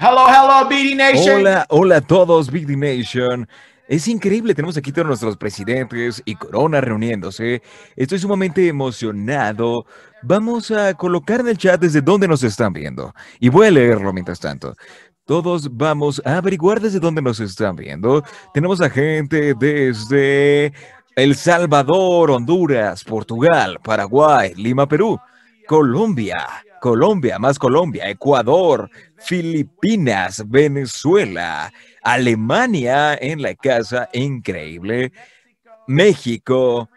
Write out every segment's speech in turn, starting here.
Hello, hello, BD Nation. Hola, hola a todos, BD Nation. Es increíble, tenemos aquí todos nuestros presidentes y Corona reuniéndose. Estoy sumamente emocionado. Vamos a colocar en el chat desde dónde nos están viendo. Y voy a leerlo mientras tanto. Todos vamos a averiguar desde dónde nos están viendo. Tenemos a gente desde El Salvador, Honduras, Portugal, Paraguay, Lima, Perú, Colombia, Colombia, más Colombia, Ecuador, Filipinas, Venezuela, Alemania en la casa, increíble, México,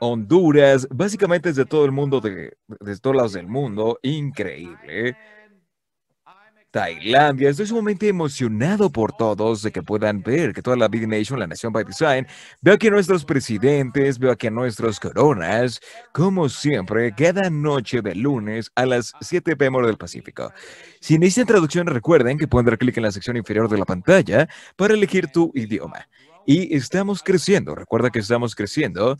Honduras, básicamente es de todo el mundo, de, de todos lados del mundo, increíble. Tailandia. Estoy sumamente emocionado por todos de que puedan ver que toda la Big Nation, la Nación by Design, veo aquí a nuestros presidentes, veo aquí a nuestros coronas, como siempre, cada noche de lunes a las 7 pm del Pacífico. Si necesitan traducción, recuerden que pueden dar clic en la sección inferior de la pantalla para elegir tu idioma. Y estamos creciendo, recuerda que estamos creciendo.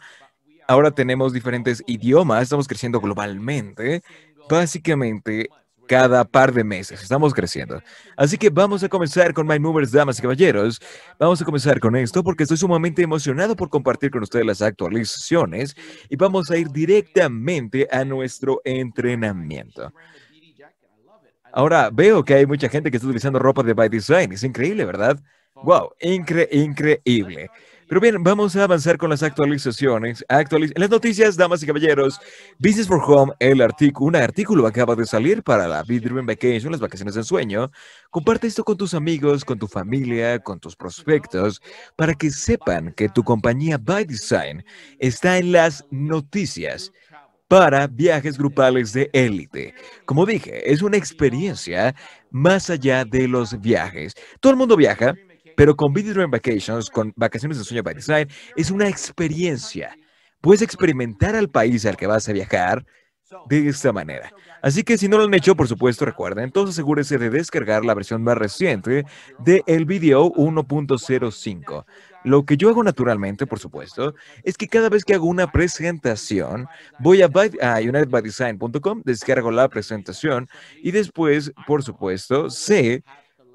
Ahora tenemos diferentes idiomas, estamos creciendo globalmente. Básicamente, cada par de meses. Estamos creciendo. Así que vamos a comenzar con My Movers, damas y caballeros. Vamos a comenzar con esto porque estoy sumamente emocionado por compartir con ustedes las actualizaciones y vamos a ir directamente a nuestro entrenamiento. Ahora veo que hay mucha gente que está utilizando ropa de By Design. Es increíble, ¿verdad? Wow, increíble, increíble. Pero bien, vamos a avanzar con las actualizaciones. Actualiz las noticias, damas y caballeros, Business for Home, el artículo, un artículo acaba de salir para la B-Driven Vacation, las vacaciones de sueño. Comparte esto con tus amigos, con tu familia, con tus prospectos, para que sepan que tu compañía By Design está en las noticias para viajes grupales de élite. Como dije, es una experiencia más allá de los viajes. Todo el mundo viaja, pero con Video Dream Vacations, con Vacaciones de Sueño by Design, es una experiencia. Puedes experimentar al país al que vas a viajar de esta manera. Así que si no lo han hecho, por supuesto, recuerden, entonces asegúrese de descargar la versión más reciente de el video 1.05. Lo que yo hago naturalmente, por supuesto, es que cada vez que hago una presentación, voy a, a unitedbydesign.com, descargo la presentación y después, por supuesto, sé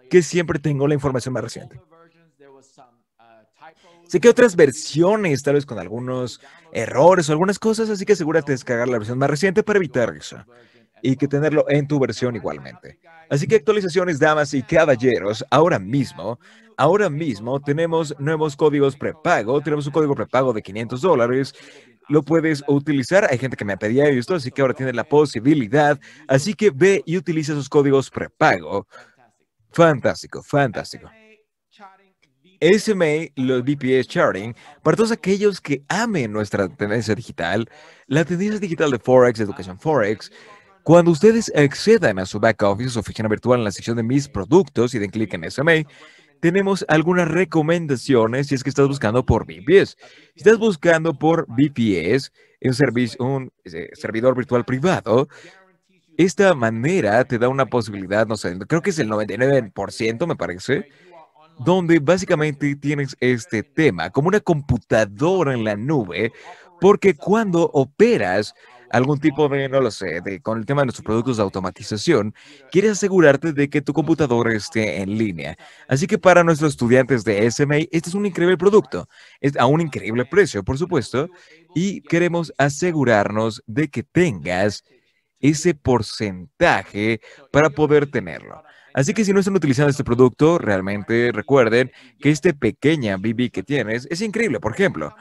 que siempre tengo la información más reciente. Uh, sé que otras versiones, tal vez con algunos errores o algunas cosas, así que asegúrate de descargar la versión más reciente para evitar eso y que tenerlo en tu versión igualmente. Así que actualizaciones, damas y caballeros, ahora mismo, ahora mismo tenemos nuevos códigos prepago, tenemos un código prepago de 500 dólares, lo puedes utilizar, hay gente que me pedía esto, así que ahora tiene la posibilidad, así que ve y utiliza esos códigos prepago Fantástico, fantástico. SMA, los BPS Charting, para todos aquellos que amen nuestra tendencia digital, la tendencia digital de Forex, Educación Forex, cuando ustedes accedan a su back office, oficina virtual en la sección de mis productos y den clic en SMA, tenemos algunas recomendaciones si es que estás buscando por BPS. Si estás buscando por BPS, servicio, un eh, servidor virtual privado, esta manera te da una posibilidad, no sé, creo que es el 99%, me parece, donde básicamente tienes este tema como una computadora en la nube, porque cuando operas algún tipo de, no lo sé, con el tema de nuestros productos de automatización, quieres asegurarte de que tu computadora esté en línea. Así que para nuestros estudiantes de SMA, este es un increíble producto, es a un increíble precio, por supuesto, y queremos asegurarnos de que tengas ese porcentaje para poder tenerlo. Así que si no están utilizando este producto, realmente recuerden que este pequeña BB que tienes es increíble. Por ejemplo,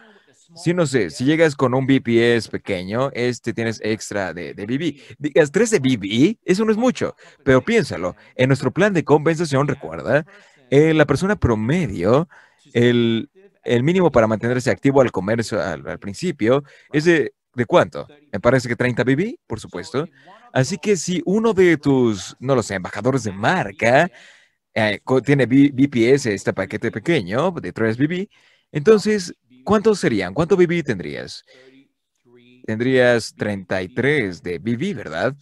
si no sé, si llegas con un BPS pequeño, este tienes extra de, BB. Digas 13 BB, eso no es mucho, pero piénsalo. En nuestro plan de compensación, recuerda, eh, la persona promedio, el, mínimo para mantenerse activo al comercio al, al principio es de ¿De cuánto? Me parece que 30 BB, por supuesto. Así que si uno de tus, no lo sé, embajadores de marca eh, tiene BPS, este paquete pequeño de 3 BB, entonces, ¿cuántos serían? ¿Cuánto BB tendrías? Tendrías 33 de BB, ¿verdad?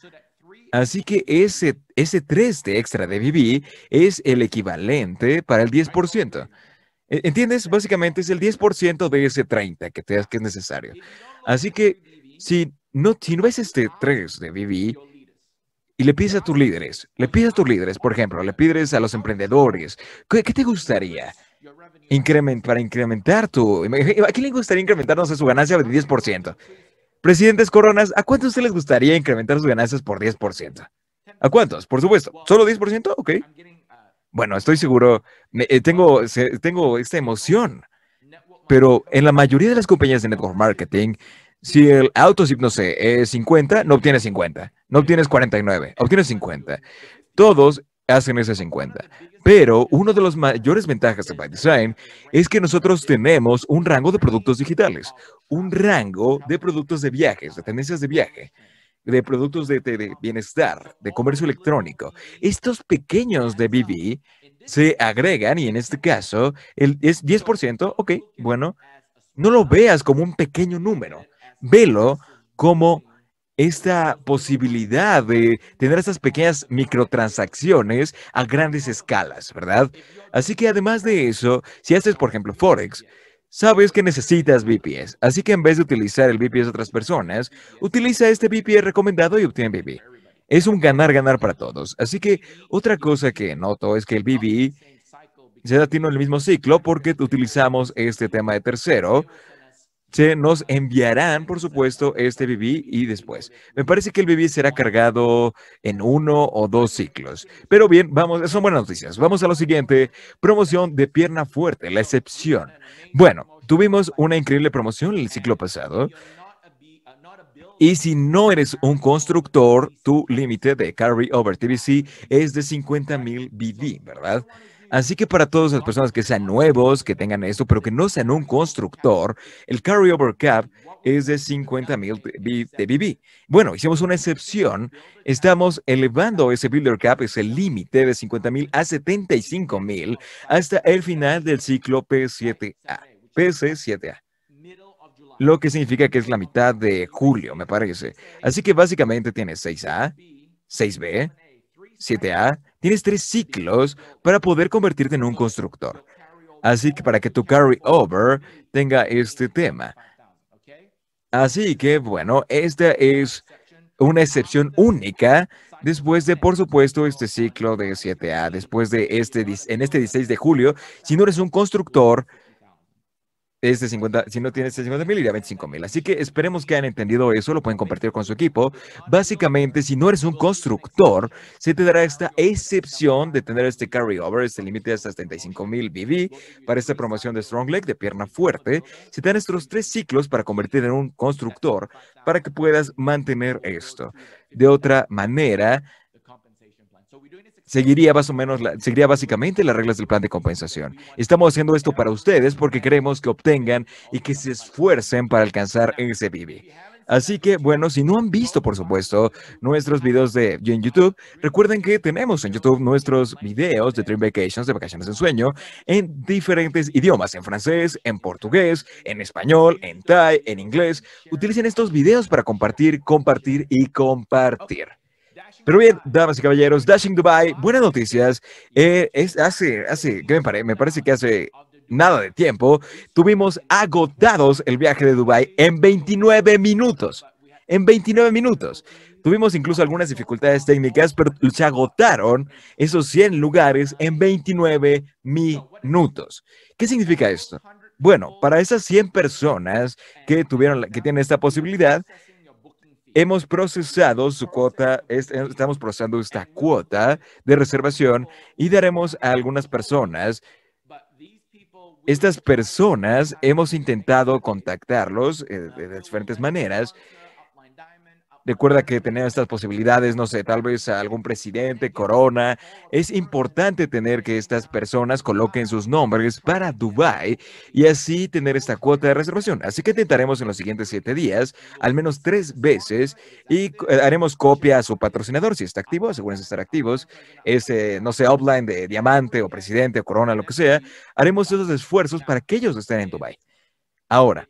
Así que ese, ese 3 de extra de BB es el equivalente para el 10%. E, ¿Entiendes? Básicamente es el 10% de ese 30 que te que es necesario. Así que si no, si ves este 3 de BB y le pides a tus líderes, le pides a tus líderes, por ejemplo, le pides a los emprendedores, ¿qué, te gustaría? para incrementar tu... ¿A quién le gustaría incrementar, su ganancia del 10%? Presidentes Coronas, ¿a cuántos se les gustaría incrementar sus ganancias por 10%? ¿A cuántos? Por supuesto. ¿Solo 10%? Ok. Bueno, estoy seguro. Eh, tengo, tengo esta emoción pero en la mayoría de las compañías de network marketing, si el autosip, no sé, es 50, no obtienes 50, no obtienes 49, obtienes 50. Todos hacen ese 50. Pero uno de los mayores ventajas de By Design es que nosotros tenemos un rango de productos digitales, un rango de productos de viajes, de tendencias de viaje, de productos de, de bienestar, de comercio electrónico. Estos pequeños de BB se agregan y en este caso el, es 10%, ok, bueno, no lo veas como un pequeño número, velo como esta posibilidad de tener estas pequeñas microtransacciones a grandes escalas, ¿verdad? Así que además de eso, si haces, por ejemplo, Forex, sabes que necesitas BPS, así que en vez de utilizar el BPS de otras personas, utiliza este BPS recomendado y obtén VPS. Es un ganar-ganar para todos. Así que otra cosa que noto es que el BB ya e tiene el mismo ciclo porque utilizamos este tema de tercero. Se nos enviarán, por supuesto, este BB e y después. Me parece que el BB e será cargado en uno o dos ciclos. Pero bien, vamos, son buenas noticias. Vamos a lo siguiente. Promoción de pierna fuerte, la excepción. Bueno, tuvimos una increíble promoción el ciclo pasado y si no eres un constructor, tu límite de carry over TBC es de 50.000 BB, ¿verdad? Así que para todas las personas que sean nuevos, que tengan esto, pero que no sean un constructor, el carryover cap es de 50 mil BB. Bueno, hicimos una excepción. Estamos elevando ese builder cap, ese límite de 50 mil a 75 mil hasta el final del ciclo P7A. PC7A lo que significa que es la mitad de julio, me parece. Así que básicamente tienes 6A, 6B, 7A, tienes tres ciclos para poder convertirte en un constructor. Así que para que tu carry over tenga este tema. Así que, bueno, esta es una excepción única después de, por supuesto, este ciclo de 7A, después de este, en este 16 de julio, si no eres un constructor, 50, si no tienes 50 mil, ya a 25 mil. Así que esperemos que hayan entendido eso, lo pueden compartir con su equipo. Básicamente, si no eres un constructor, se te dará esta excepción de tener este carryover, este límite de hasta 75 mil BB para esta promoción de Strong Leg, de pierna fuerte. Se te dan estos tres ciclos para convertir en un constructor para que puedas mantener esto. De otra manera, seguiría más o menos, seguiría básicamente las reglas del plan de compensación. Estamos haciendo esto para ustedes porque queremos que obtengan y que se esfuercen para alcanzar ese BB. Así que, bueno, si no han visto, por supuesto, nuestros videos de en YouTube, recuerden que tenemos en YouTube nuestros videos de Dream Vacations, de Vacaciones en Sueño, en diferentes idiomas, en francés, en portugués, en español, en Thai, en inglés. Utilicen estos videos para compartir, compartir y compartir. Pero bien, damas y caballeros, Dashing Dubai, buenas noticias. Eh, es, hace, hace, me, me parece que hace nada de tiempo, tuvimos agotados el viaje de Dubai en 29 minutos. En 29 minutos. Tuvimos incluso algunas dificultades técnicas, pero se agotaron esos 100 lugares en 29 minutos. ¿Qué significa esto? Bueno, para esas 100 personas que tuvieron que tienen esta posibilidad, hemos procesado su cuota, eh, estamos procesando esta cuota de reservación y daremos a algunas personas. Estas personas hemos intentado contactarlos eh, de diferentes maneras, Recuerda que tener estas posibilidades, no sé, tal vez algún presidente, corona, es importante tener que estas personas coloquen sus nombres para Dubai y así tener esta cuota de reservación. Así que intentaremos en los siguientes siete días, al menos tres veces, y eh, haremos copia a su patrocinador, si está activo, asegúrense de estar activos, ese, no sé, offline de diamante o presidente o corona, lo que sea, haremos esos esfuerzos para que ellos estén en Dubai. Ahora,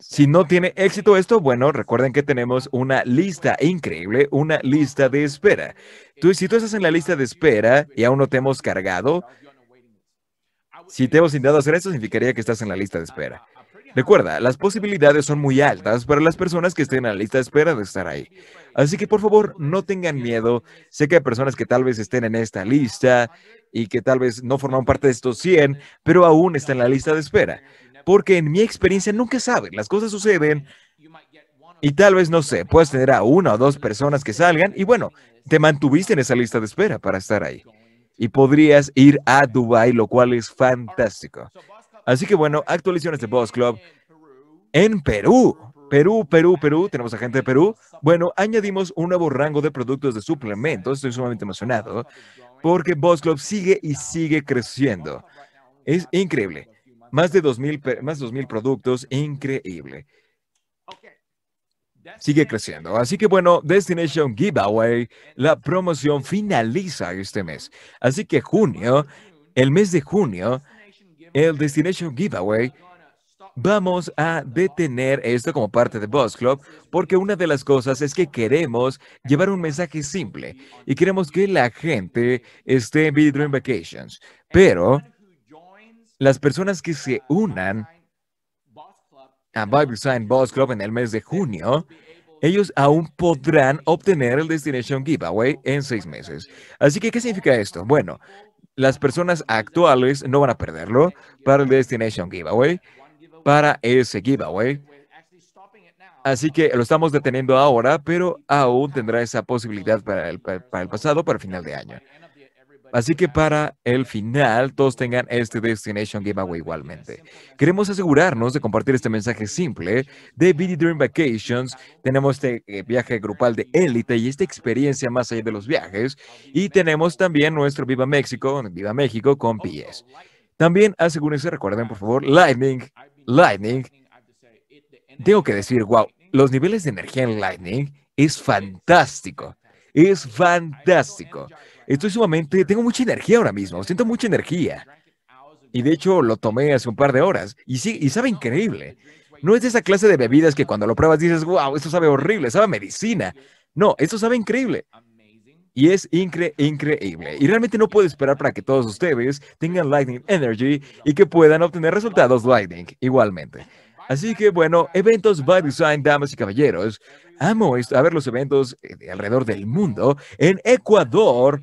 si no tiene éxito esto, bueno, recuerden que tenemos una lista increíble, una lista de espera. Tú, si tú estás en la lista de espera y aún no te hemos cargado, si te hemos intentado hacer esto, significaría que estás en la lista de espera. Recuerda, las posibilidades son muy altas para las personas que estén en la lista de espera de estar ahí. Así que por favor, no tengan miedo. Sé que hay personas que tal vez estén en esta lista y que tal vez no forman parte de estos 100, pero aún están en la lista de espera porque en mi experiencia nunca saben, las cosas suceden y tal vez, no sé, puedes tener a una o dos personas que salgan y bueno, te mantuviste en esa lista de espera para estar ahí. Y podrías ir a Dubai, lo cual es fantástico. Así que bueno, actualizaciones de Boss Club en Perú. Perú, Perú, Perú, tenemos a gente de Perú. Bueno, añadimos un nuevo rango de productos de suplementos, estoy sumamente emocionado, porque Boss Club sigue y sigue creciendo. Es increíble. Más de 2.000, más productos, increíble. Sigue creciendo. Así que bueno, Destination Giveaway, la promoción finaliza este mes. Así que junio, el mes de junio, el Destination Giveaway vamos a detener esto como parte de Boss Club, porque una de las cosas es que queremos llevar un mensaje simple y queremos que la gente esté en Video Dream Vacations, pero las personas que se unan a Bible Sign Boss Club en el mes de junio, ellos aún podrán obtener el Destination Giveaway en seis meses. Así que, ¿qué significa esto? Bueno, las personas actuales no van a perderlo para el Destination Giveaway, para ese giveaway. Así que lo estamos deteniendo ahora, pero aún tendrá esa posibilidad para el, para el pasado, para el final de año. Así que para el final, todos tengan este Destination Giveaway igualmente. Queremos asegurarnos de compartir este mensaje simple de BD Dream Vacations. Tenemos este eh, viaje grupal de élite y esta experiencia más allá de los viajes. Y tenemos también nuestro Viva México, Viva México con pies. También asegúrense, recuerden por favor, Lightning, Lightning. Tengo que decir, wow, los niveles de energía en Lightning es fantástico. Es fantástico. Estoy sumamente, tengo mucha energía ahora mismo, siento mucha energía. Y de hecho lo tomé hace un par de horas y sí, y sabe increíble. No es de esa clase de bebidas que cuando lo pruebas dices, wow, esto sabe horrible, sabe medicina. No, esto sabe increíble. Y es incre increíble. Y realmente no puedo esperar para que todos ustedes tengan Lightning Energy y que puedan obtener resultados Lightning igualmente. Así que bueno, eventos by design, damas y caballeros. Amo a ver los eventos eh, alrededor del mundo. En Ecuador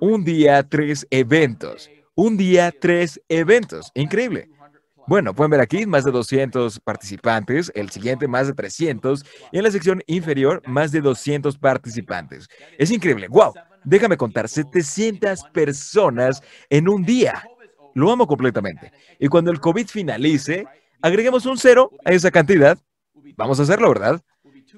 un día, tres eventos. Un día, tres eventos. Increíble. Bueno, pueden ver aquí más de 200 participantes, el siguiente más de 300 y en la sección inferior más de 200 participantes. Es increíble, wow. Déjame contar, 700 personas en un día. Lo amo completamente. Y cuando el COVID finalice, agreguemos un cero a esa cantidad. Vamos a hacerlo, ¿verdad?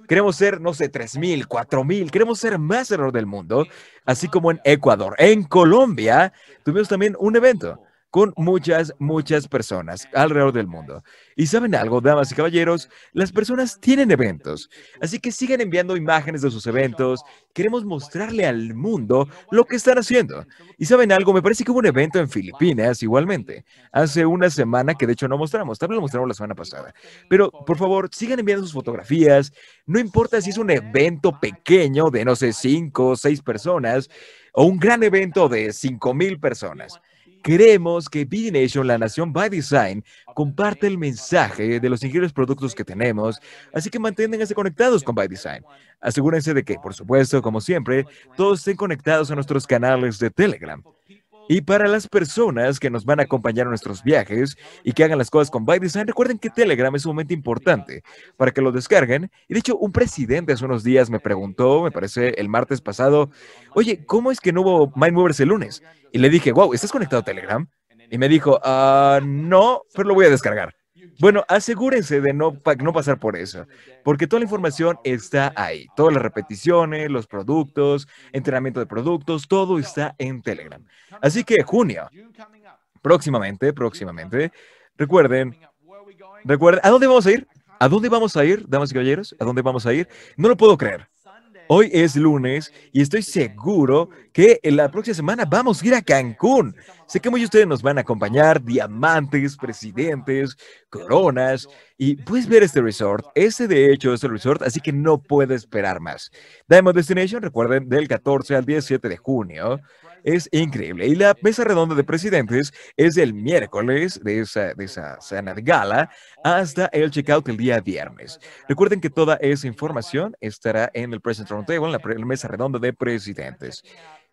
Queremos ser, no sé, 3.000, 4.000, queremos ser más error del mundo, así como en Ecuador. En Colombia tuvimos también un evento con muchas, muchas personas alrededor del mundo. Y saben algo, damas y caballeros, las personas tienen eventos, así que sigan enviando imágenes de sus eventos. Queremos mostrarle al mundo lo que están haciendo. Y saben algo, me parece que hubo un evento en Filipinas igualmente, hace una semana que de hecho no mostramos, tal vez lo mostramos la semana pasada. Pero por favor, sigan enviando sus fotografías, no importa si es un evento pequeño de no sé, cinco o seis personas o un gran evento de cinco mil personas. Queremos que BD Nation, la nación by design, comparte el mensaje de los increíbles productos que tenemos, así que manténganse conectados con by design. Asegúrense de que, por supuesto, como siempre, todos estén conectados a nuestros canales de Telegram. Y para las personas que nos van a acompañar en nuestros viajes y que hagan las cosas con By Design, recuerden que Telegram es un momento importante para que lo descarguen. Y de hecho, un presidente hace unos días me preguntó, me parece el martes pasado, oye, ¿cómo es que no hubo Mind Movers el lunes? Y le dije, wow, ¿estás conectado a Telegram? Y me dijo, ah, no, pero lo voy a descargar. Bueno, asegúrense de no, no pasar por eso, porque toda la información está ahí. Todas las repeticiones, los productos, entrenamiento de productos, todo está en Telegram. Así que junio, próximamente, próximamente, recuerden, recuerden, ¿a dónde vamos a ir? ¿A dónde vamos a ir, damas y caballeros? ¿A dónde vamos a ir? No lo puedo creer. Hoy es lunes y estoy seguro que en la próxima semana vamos a ir a Cancún. Sé que muchos de ustedes nos van a acompañar, diamantes, presidentes, coronas, y puedes ver este resort. Este de hecho es el resort, así que no puedes esperar más. Diamond Destination, recuerden, del 14 al 17 de junio es increíble. Y la mesa redonda de presidentes es el miércoles de esa, de esa cena de gala hasta el checkout el día viernes. Recuerden que toda esa información estará en el President Table, en la mesa redonda de presidentes.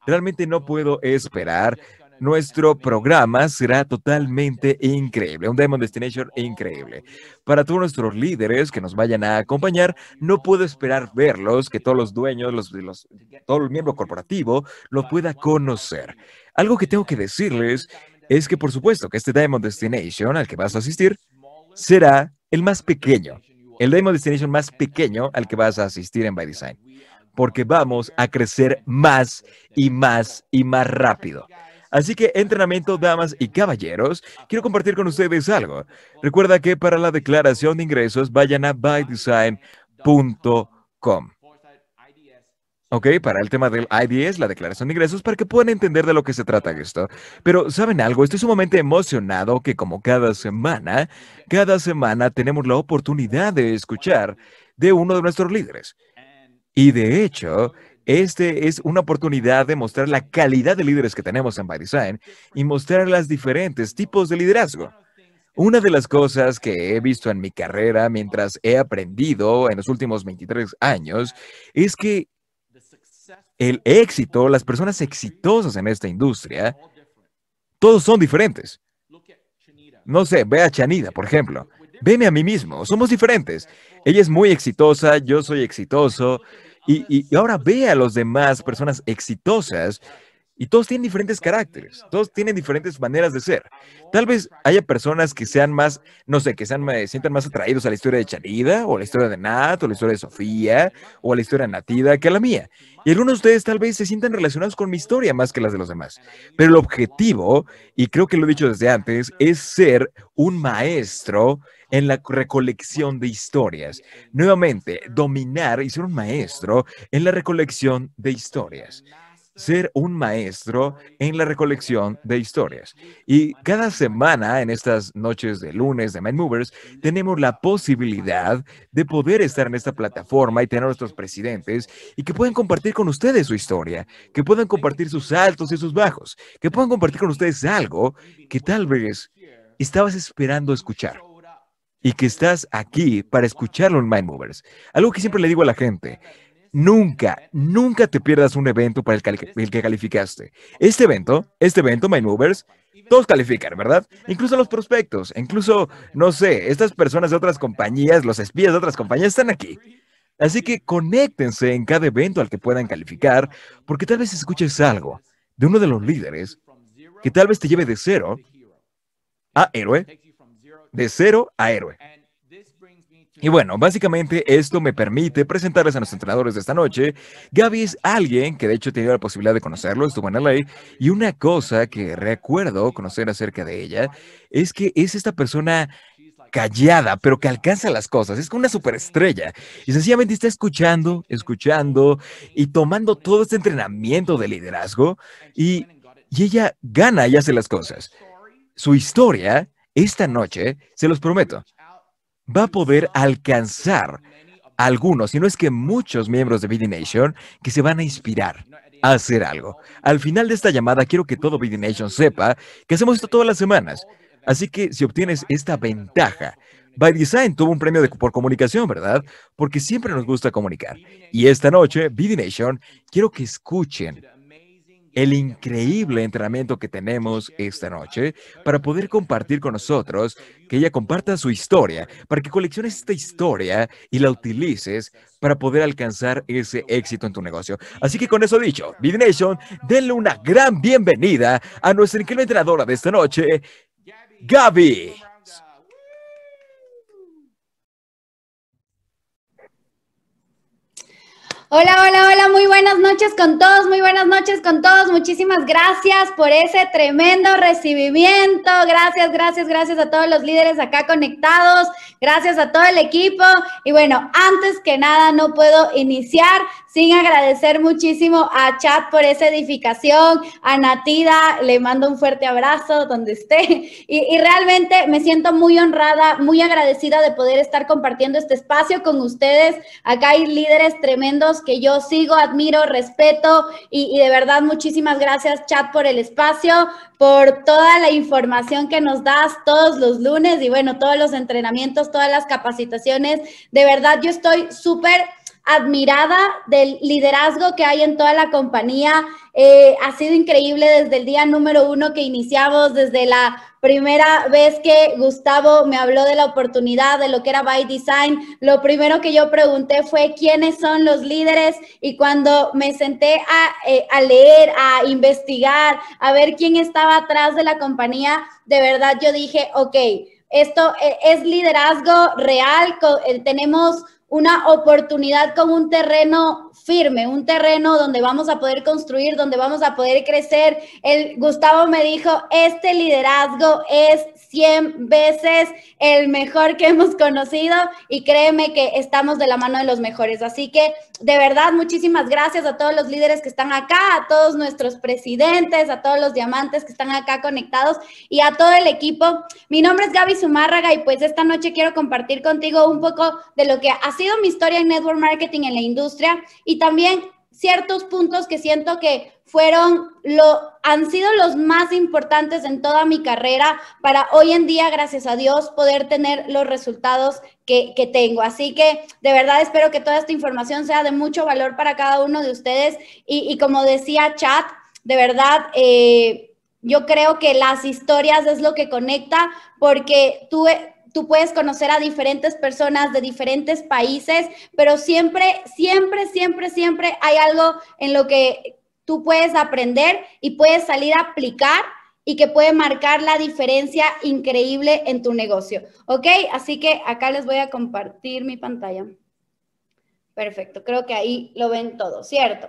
Realmente no puedo esperar nuestro programa será totalmente increíble, un Diamond Destination increíble. Para todos nuestros líderes que nos vayan a acompañar, no puedo esperar verlos, que todos los dueños, los, los, todo el miembro corporativo lo pueda conocer. Algo que tengo que decirles es que por supuesto que este Diamond Destination al que vas a asistir será el más pequeño, el Diamond Destination más pequeño al que vas a asistir en By Design, porque vamos a crecer más y más y más rápido. Así que, entrenamiento, damas y caballeros, quiero compartir con ustedes algo. Recuerda que para la declaración de ingresos vayan a bydesign.com. ¿ok? Para el tema del IDS, la declaración de ingresos, para que puedan entender de lo que se trata esto. Pero, ¿saben algo? Estoy sumamente emocionado que como cada semana, cada semana tenemos la oportunidad de escuchar de uno de nuestros líderes. Y de hecho, este es una oportunidad de mostrar la calidad de líderes que tenemos en By Design y mostrar los diferentes tipos de liderazgo. Una de las cosas que he visto en mi carrera mientras he aprendido en los últimos 23 años es que el éxito, las personas exitosas en esta industria, todos son diferentes. No sé, ve a Chanida, por ejemplo. Veme a mí mismo, somos diferentes. Ella es muy exitosa, yo soy exitoso. Y, ahora ve a los demás personas exitosas y todos tienen diferentes caracteres, todos tienen diferentes maneras de ser. Tal vez haya personas que sean más, no sé, que sean, sientan más atraídos a la historia de Charida, o a la historia de Nat, o la historia de Sofía, o a la historia de Natida que a la mía. Y algunos de ustedes tal vez se sientan relacionados con mi historia más que las de los demás. Pero el objetivo, y creo que lo he dicho desde antes, es ser un maestro en la recolección de historias. Nuevamente, dominar y ser un maestro en la recolección de historias ser un maestro en la recolección de historias. Y cada semana, en estas noches de lunes de Mind Movers, tenemos la posibilidad de poder estar en esta plataforma y tener a nuestros presidentes y que puedan compartir con ustedes su historia, que puedan compartir sus altos y sus bajos, que puedan compartir con ustedes algo que tal vez estabas esperando escuchar y que estás aquí para escucharlo en Mind Movers. Algo que siempre le digo a la gente, nunca, nunca te pierdas un evento para el, que calificaste. Este evento, este evento, Mind Movers, todos califican, ¿verdad? Incluso los prospectos, incluso, no sé, estas personas de otras compañías, los espías de otras compañías están aquí. Así que conéctense en cada evento al que puedan calificar, porque tal vez escuches algo de uno de los líderes que tal vez te lleve de cero a héroe de cero a héroe. Y bueno, básicamente esto me permite presentarles a los entrenadores de esta noche. Gaby es alguien que de hecho he tenido la posibilidad de conocerlo, estuvo en LA, y una cosa que recuerdo conocer acerca de ella es que es esta persona callada, pero que alcanza las cosas. Es como una superestrella. Y sencillamente está escuchando, escuchando y tomando todo este entrenamiento de liderazgo y ella gana y hace las cosas. Su historia esta noche, se los prometo, va a poder alcanzar algunos, si no es que muchos miembros de BD Nation que se van a inspirar a hacer algo. Al final de esta llamada, quiero que todo BD Nation sepa que hacemos esto todas las semanas. Así que si obtienes esta ventaja, By Design tuvo un premio por comunicación, ¿verdad? Porque siempre nos gusta comunicar. Y esta noche, BD Nation, quiero que escuchen el increíble entrenamiento que tenemos esta noche para poder compartir con nosotros, que ella comparta su historia, para que colecciones esta historia y la utilices para poder alcanzar ese éxito en tu negocio. Así que con eso dicho, Nation, denle una gran bienvenida a nuestra increíble entrenadora de esta noche, Gaby. Hola, hola, hola, muy buenas noches con todos, muy buenas noches con todos. Muchísimas gracias por ese tremendo recibimiento. Gracias, gracias, gracias a todos los líderes acá conectados. Gracias a todo el equipo. Y bueno, antes que nada, no puedo iniciar sin agradecer muchísimo a Chat por esa edificación, a Natida, le mando un fuerte abrazo donde esté y, realmente me siento muy honrada, muy agradecida de poder estar compartiendo este espacio con ustedes. Acá hay líderes tremendos que yo sigo, admiro, respeto y, de verdad muchísimas gracias Chat por el espacio, por toda la información que nos das todos los lunes y bueno, todos los entrenamientos, todas las capacitaciones. De verdad yo estoy súper admirada del liderazgo que hay en toda la compañía. Eh, ha sido increíble desde el día número uno que iniciamos, desde la primera vez que Gustavo me habló de la oportunidad, de lo que era By Design. Lo primero que yo pregunté fue quiénes son los líderes y cuando me senté a, eh, a leer, a investigar, a ver quién estaba atrás de la compañía, de verdad yo dije, ok. Esto eh, es liderazgo real, tenemos una oportunidad con un terreno firme, un terreno donde vamos a poder construir, donde vamos a poder crecer. El Gustavo me dijo, este liderazgo es 100 veces el mejor que hemos conocido y créeme que estamos de la mano de los mejores. Así que de verdad, muchísimas gracias a todos los líderes que están acá, a todos nuestros presidentes, a todos los diamantes que están acá conectados y a todo el equipo. Mi nombre es Gaby Zumárraga y pues esta noche quiero compartir contigo un poco de lo que ha sido mi historia en Network Marketing en la industria y también ciertos puntos que siento que fueron lo han sido los más importantes en toda mi carrera para hoy en día, gracias a Dios, poder tener los resultados que, tengo. Así que de verdad espero que toda esta información sea de mucho valor para cada uno de ustedes. Y, como decía Chat, de verdad, eh, yo creo que las historias es lo que conecta porque tuve, tú puedes conocer a diferentes personas de diferentes países, pero siempre, siempre, siempre, siempre hay algo en lo que tú puedes aprender y puedes salir a aplicar y que puede marcar la diferencia increíble en tu negocio. ¿Ok? Así que acá les voy a compartir mi pantalla. Perfecto, creo que ahí lo ven todo, ¿cierto?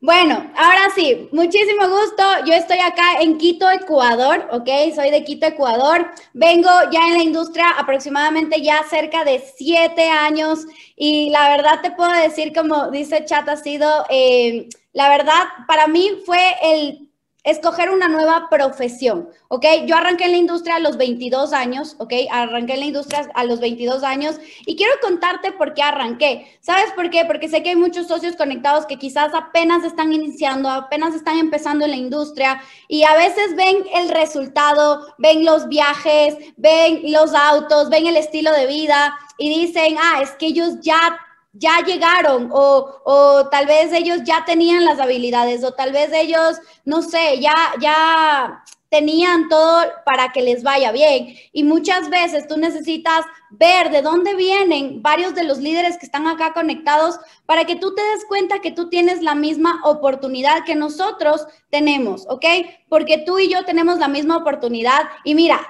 Bueno, ahora sí, muchísimo gusto. Yo estoy acá en Quito, Ecuador, ¿ok? Soy de Quito, Ecuador. Vengo ya en la industria aproximadamente ya cerca de siete años y la verdad te puedo decir, como dice Chat, ha sido, eh, la verdad, para mí fue el escoger una nueva profesión, ¿ok? Yo arranqué en la industria a los 22 años, ¿ok? Arranqué en la industria a los 22 años y quiero contarte por qué arranqué. ¿Sabes por qué? Porque sé que hay muchos socios conectados que quizás apenas están iniciando, apenas están empezando en la industria y a veces ven el resultado, ven los viajes, ven los autos, ven el estilo de vida y dicen, ah, es que ellos ya ya llegaron o, o, tal vez ellos ya tenían las habilidades o tal vez ellos, no sé, ya, ya tenían todo para que les vaya bien. Y muchas veces tú necesitas ver de dónde vienen varios de los líderes que están acá conectados para que tú te des cuenta que tú tienes la misma oportunidad que nosotros tenemos, ¿ok? Porque tú y yo tenemos la misma oportunidad. Y mira,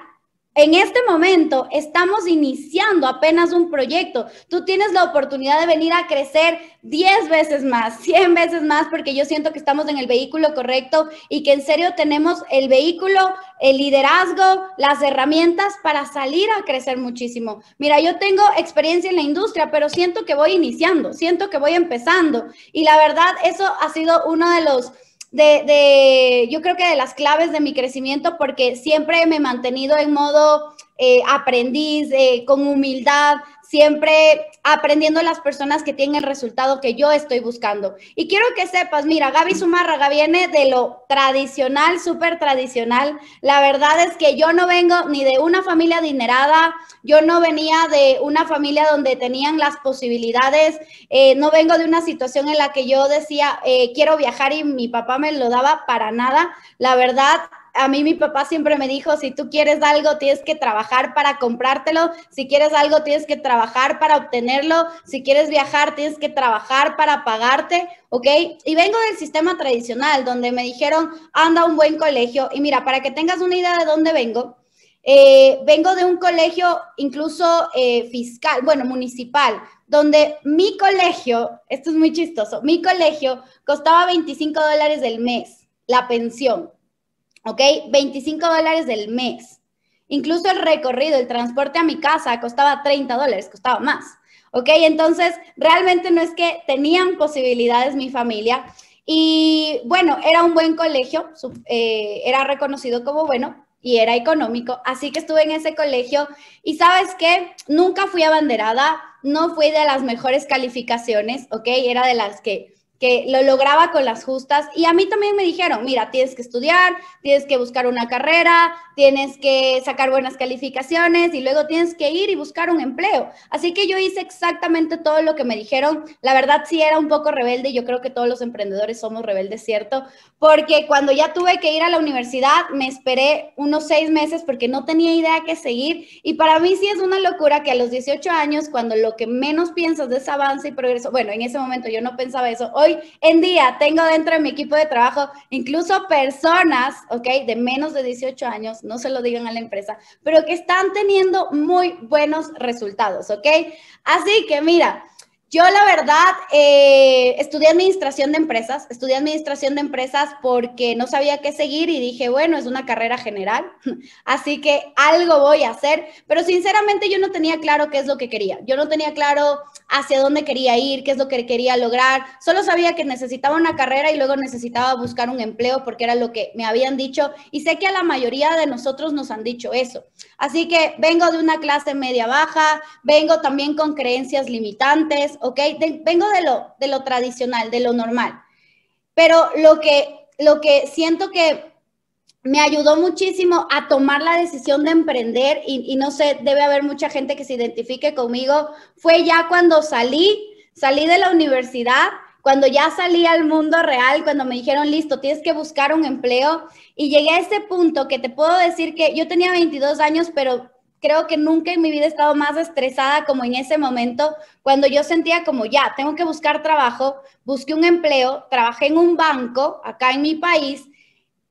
en este momento estamos iniciando apenas un proyecto. Tú tienes la oportunidad de venir a crecer 10 veces más, 100 veces más, porque yo siento que estamos en el vehículo correcto y que en serio tenemos el vehículo, el liderazgo, las herramientas para salir a crecer muchísimo. Mira, yo tengo experiencia en la industria, pero siento que voy iniciando, siento que voy empezando. Y la verdad, eso ha sido uno de los de, de, yo creo que de las claves de mi crecimiento, porque siempre me he mantenido en modo eh, aprendiz, eh, con humildad, siempre aprendiendo las personas que tienen el resultado que yo estoy buscando. Y quiero que sepas, mira, Gaby Zumárraga viene de lo tradicional, súper tradicional. La verdad es que yo no vengo ni de una familia adinerada, yo no venía de una familia donde tenían las posibilidades, eh, no vengo de una situación en la que yo decía, eh, quiero viajar y mi papá me lo daba para nada. La verdad, a mí mi papá siempre me dijo, si tú quieres algo, tienes que trabajar para comprártelo, si quieres algo, tienes que trabajar para obtenerlo, si quieres viajar, tienes que trabajar para pagarte, ¿ok? Y vengo del sistema tradicional, donde me dijeron, anda a un buen colegio. Y mira, para que tengas una idea de dónde vengo, eh, vengo de un colegio incluso eh, fiscal, bueno, municipal, donde mi colegio, esto es muy chistoso, mi colegio costaba 25 dólares del mes, la pensión. ¿ok? 25 dólares del mes. Incluso el recorrido, el transporte a mi casa costaba 30 dólares, costaba más. ¿Ok? Entonces, realmente no es que tenían posibilidades mi familia. Y bueno, era un buen colegio, eh, era reconocido como bueno y era económico. Así que estuve en ese colegio y sabes qué, nunca fui abanderada, no fui de las mejores calificaciones, ¿ok? Era de las que que lo lograba con las justas y a mí también me dijeron, mira, tienes que estudiar, tienes que buscar una carrera, tienes que sacar buenas calificaciones y luego tienes que ir y buscar un empleo. Así que yo hice exactamente todo lo que me dijeron. La verdad sí era un poco rebelde, yo creo que todos los emprendedores somos rebeldes, ¿cierto? Porque cuando ya tuve que ir a la universidad, me esperé unos seis meses porque no tenía idea qué seguir y para mí sí es una locura que a los 18 años, cuando lo que menos piensas de avance y progreso, bueno, en ese momento yo no pensaba eso, hoy en día tengo dentro de mi equipo de trabajo incluso personas, ¿ok? De menos de 18 años, no se lo digan a la empresa, pero que están teniendo muy buenos resultados, ¿ok? Así que mira, yo la verdad eh, estudié administración de empresas, estudié administración de empresas porque no sabía qué seguir y dije, bueno, es una carrera general, así que algo voy a hacer, pero sinceramente yo no tenía claro qué es lo que quería, yo no tenía claro hacia dónde quería ir, qué es lo que quería lograr, solo sabía que necesitaba una carrera y luego necesitaba buscar un empleo porque era lo que me habían dicho y sé que a la mayoría de nosotros nos han dicho eso. Así que vengo de una clase media baja, vengo también con creencias limitantes vengo de lo, de lo tradicional, de lo normal, pero lo que, lo que siento que me ayudó muchísimo a tomar la decisión de emprender y, y, no sé, debe haber mucha gente que se identifique conmigo, fue ya cuando salí, salí de la universidad, cuando ya salí al mundo real, cuando me dijeron, listo, tienes que buscar un empleo y llegué a este punto que te puedo decir que yo tenía 22 años, pero creo que nunca en mi vida he estado más estresada como en ese momento, cuando yo sentía como ya, tengo que buscar trabajo, busqué un empleo, trabajé en un banco acá en mi país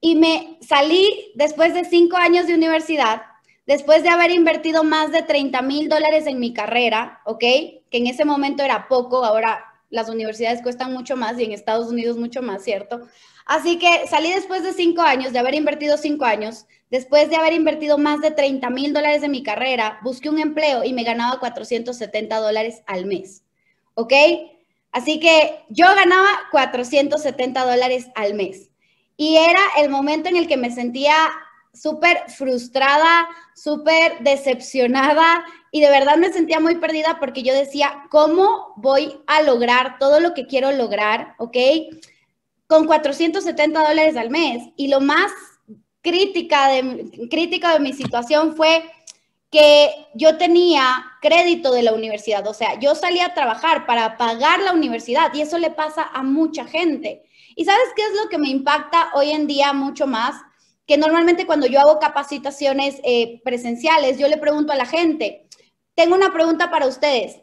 y me salí después de cinco años de universidad, después de haber invertido más de 30 mil dólares en mi carrera, ¿ok? Que en ese momento era poco, ahora las universidades cuestan mucho más y en Estados Unidos mucho más, ¿cierto? Así que salí después de cinco años, de haber invertido cinco años, después de haber invertido más de 30 mil dólares de mi carrera, busqué un empleo y me ganaba 470 dólares al mes, ¿ok? Así que yo ganaba 470 dólares al mes y era el momento en el que me sentía súper frustrada, súper decepcionada, y de verdad me sentía muy perdida porque yo decía, ¿cómo voy a lograr todo lo que quiero lograr? ¿Ok? Con 470 dólares al mes. Y lo más crítica de, crítica de mi situación fue que yo tenía crédito de la universidad, o sea, yo salía a trabajar para pagar la universidad y eso le pasa a mucha gente. ¿Y sabes qué es lo que me impacta hoy en día mucho más? Que normalmente cuando yo hago capacitaciones eh, presenciales, yo le pregunto a la gente, tengo una pregunta para ustedes.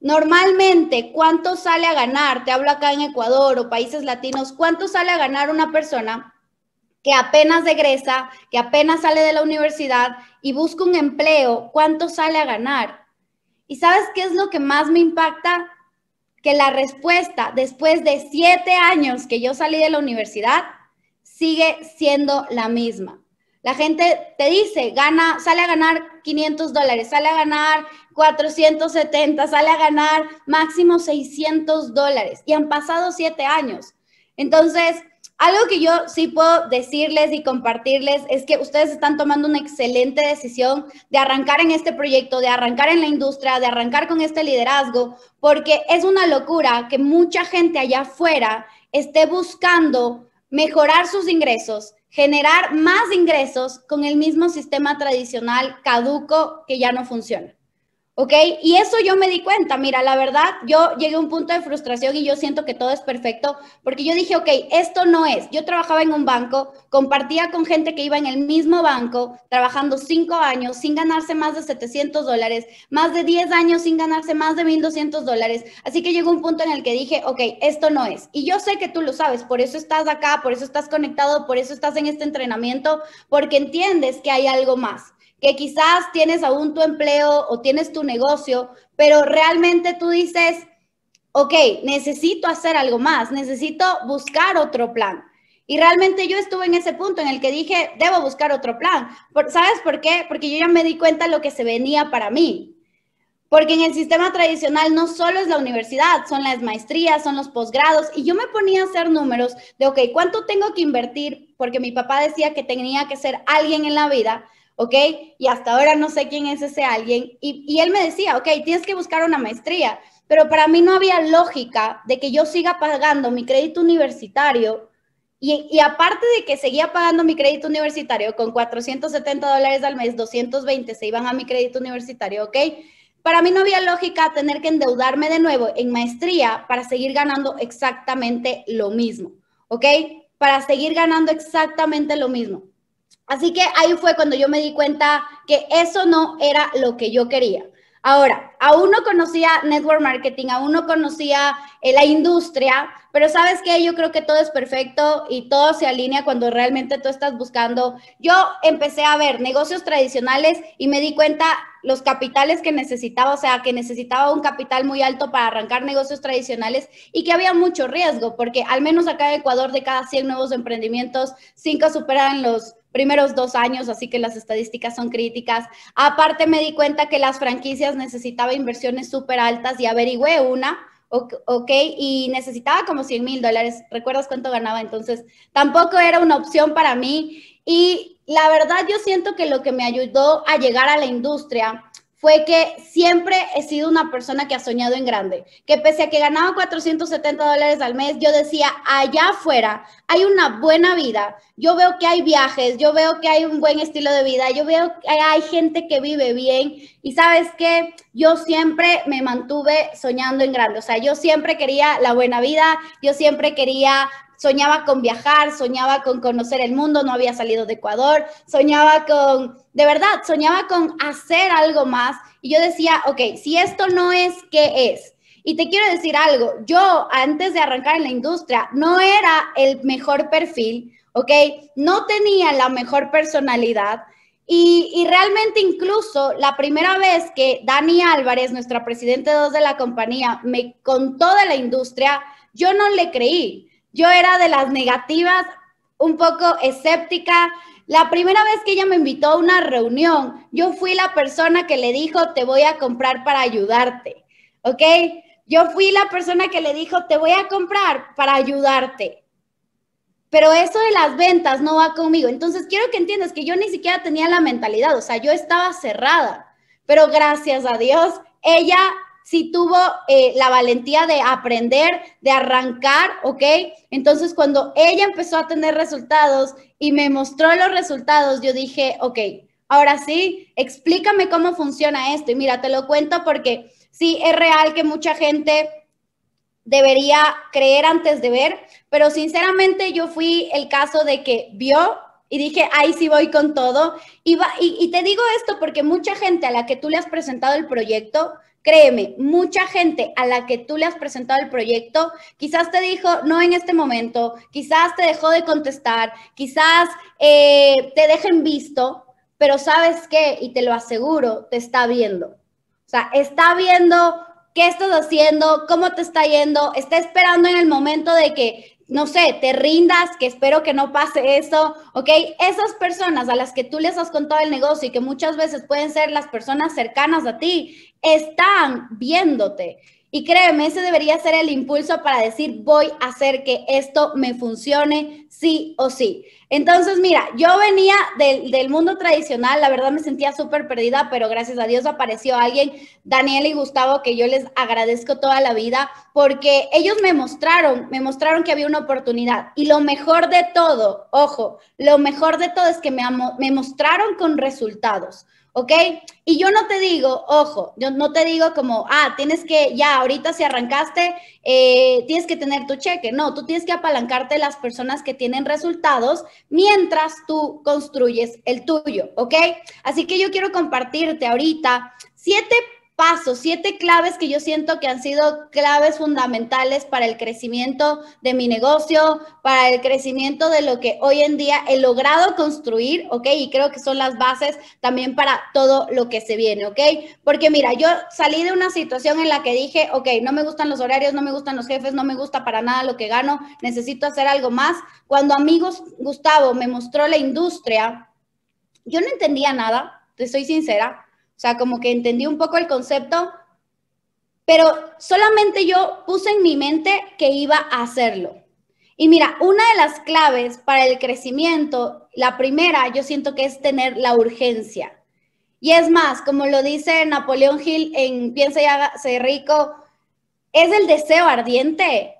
Normalmente, ¿cuánto sale a ganar? Te hablo acá en Ecuador o países latinos. ¿Cuánto sale a ganar una persona que apenas regresa, que apenas sale de la universidad y busca un empleo? ¿Cuánto sale a ganar? ¿Y sabes qué es lo que más me impacta? Que la respuesta, después de siete años que yo salí de la universidad, sigue siendo la misma. La gente te dice, gana, sale a ganar 500 dólares, sale a ganar 470, sale a ganar máximo 600 dólares. Y han pasado siete años. Entonces, algo que yo sí puedo decirles y compartirles es que ustedes están tomando una excelente decisión de arrancar en este proyecto, de arrancar en la industria, de arrancar con este liderazgo, porque es una locura que mucha gente allá afuera esté buscando mejorar sus ingresos, generar más ingresos con el mismo sistema tradicional caduco que ya no funciona. ¿ok? Y eso yo me di cuenta, mira, la verdad, yo llegué a un punto de frustración y yo siento que todo es perfecto, porque yo dije, ok, esto no es. Yo trabajaba en un banco, compartía con gente que iba en el mismo banco, trabajando cinco años sin ganarse más de 700 dólares, más de 10 años sin ganarse más de 1.200 dólares. Así que llegó un punto en el que dije, ok, esto no es. Y yo sé que tú lo sabes, por eso estás acá, por eso estás conectado, por eso estás en este entrenamiento, porque entiendes que hay algo más que quizás tienes aún tu empleo o tienes tu negocio, pero realmente tú dices, ok, necesito hacer algo más, necesito buscar otro plan. Y realmente yo estuve en ese punto en el que dije, debo buscar otro plan. ¿Sabes por qué? Porque yo ya me di cuenta lo que se venía para mí. Porque en el sistema tradicional no solo es la universidad, son las maestrías, son los posgrados. Y yo me ponía a hacer números de, ok, ¿cuánto tengo que invertir? Porque mi papá decía que tenía que ser alguien en la vida ¿ok? Y hasta ahora no sé quién es ese alguien. Y, y él me decía, ok, tienes que buscar una maestría, pero para mí no había lógica de que yo siga pagando mi crédito universitario y, y, aparte de que seguía pagando mi crédito universitario con 470 dólares al mes, 220 se iban a mi crédito universitario, ¿ok? Para mí no había lógica tener que endeudarme de nuevo en maestría para seguir ganando exactamente lo mismo, ¿ok? Para seguir ganando exactamente lo mismo. Así que ahí fue cuando yo me di cuenta que eso no era lo que yo quería. Ahora, aún no conocía network marketing, aún no conocía eh, la industria, pero sabes qué? yo creo que todo es perfecto y todo se alinea cuando realmente tú estás buscando. Yo empecé a ver negocios tradicionales y me di cuenta los capitales que necesitaba, o sea, que necesitaba un capital muy alto para arrancar negocios tradicionales y que había mucho riesgo, porque al menos acá en Ecuador de cada 100 nuevos emprendimientos, 5 superan los primeros dos años, así que las estadísticas son críticas. Aparte me di cuenta que las franquicias necesitaban inversiones súper altas y averigüé una, ok, y necesitaba como 100 mil dólares, ¿recuerdas cuánto ganaba? Entonces, tampoco era una opción para mí. Y la verdad yo siento que lo que me ayudó a llegar a la industria fue que siempre he sido una persona que ha soñado en grande, que pese a que ganaba 470 dólares al mes, yo decía, allá afuera hay una buena vida, yo veo que hay viajes, yo veo que hay un buen estilo de vida, yo veo que hay gente que vive bien y sabes qué? yo siempre me mantuve soñando en grande, o sea, yo siempre quería la buena vida, yo siempre quería soñaba con viajar, soñaba con conocer el mundo, no había salido de Ecuador, soñaba con, de verdad, soñaba con hacer algo más. Y yo decía, ok, si esto no es, ¿qué es? Y te quiero decir algo, yo antes de arrancar en la industria no era el mejor perfil, ¿ok? No tenía la mejor personalidad. Y, realmente incluso la primera vez que Dani Álvarez, nuestra presidente 2 de la compañía, me contó de la industria, yo no le creí. Yo era de las negativas, un poco escéptica. La primera vez que ella me invitó a una reunión, yo fui la persona que le dijo, te voy a comprar para ayudarte, ¿ok? Yo fui la persona que le dijo, te voy a comprar para ayudarte pero eso de las ventas no va conmigo. Entonces quiero que entiendas que yo ni siquiera tenía la mentalidad, o sea, yo estaba cerrada, pero gracias a Dios, ella si tuvo eh, la valentía de aprender, de arrancar, ¿ok? Entonces, cuando ella empezó a tener resultados y me mostró los resultados, yo dije, ok, ahora sí, explícame cómo funciona esto. Y mira, te lo cuento porque sí, es real que mucha gente debería creer antes de ver, pero sinceramente yo fui el caso de que vio y dije, ahí sí voy con todo. Y, va, y, te digo esto porque mucha gente a la que tú le has presentado el proyecto Créeme, mucha gente a la que tú le has presentado el proyecto, quizás te dijo no en este momento, quizás te dejó de contestar, quizás eh, te dejen visto, pero sabes qué, y te lo aseguro, te está viendo. O sea, está viendo qué estás haciendo, cómo te está yendo, está esperando en el momento de que no sé, te rindas, que espero que no pase eso, ¿ok? Esas personas a las que tú les has contado el negocio y que muchas veces pueden ser las personas cercanas a ti, están viéndote y créeme, ese debería ser el impulso para decir, voy a hacer que esto me funcione sí o sí. Entonces, mira, yo venía del, mundo tradicional, la verdad me sentía súper perdida, pero gracias a Dios apareció alguien, Daniel y Gustavo, que yo les agradezco toda la vida, porque ellos me mostraron, me mostraron que había una oportunidad. Y lo mejor de todo, ojo, lo mejor de todo es que me, me mostraron con resultados. ¿ok? Y yo no te digo, ojo, yo no te digo como, ah, tienes que, ya, ahorita si arrancaste, eh, tienes que tener tu cheque. No, tú tienes que apalancarte las personas que tienen resultados mientras tú construyes el tuyo, ¿ok? Así que yo quiero compartirte ahorita siete pasos, siete claves que yo siento que han sido claves fundamentales para el crecimiento de mi negocio, para el crecimiento de lo que hoy en día he logrado construir, ¿ok? Y creo que son las bases también para todo lo que se viene, ¿ok? Porque mira, yo salí de una situación en la que dije, ok, no me gustan los horarios, no me gustan los jefes, no me gusta para nada lo que gano, necesito hacer algo más. Cuando amigos Gustavo me mostró la industria, yo no entendía nada, te soy sincera o sea, como que entendí un poco el concepto, pero solamente yo puse en mi mente que iba a hacerlo. Y mira, una de las claves para el crecimiento, la primera, yo siento que es tener la urgencia. Y es más, como lo dice Napoleón Hill en Piensa y hágase rico, es el deseo ardiente.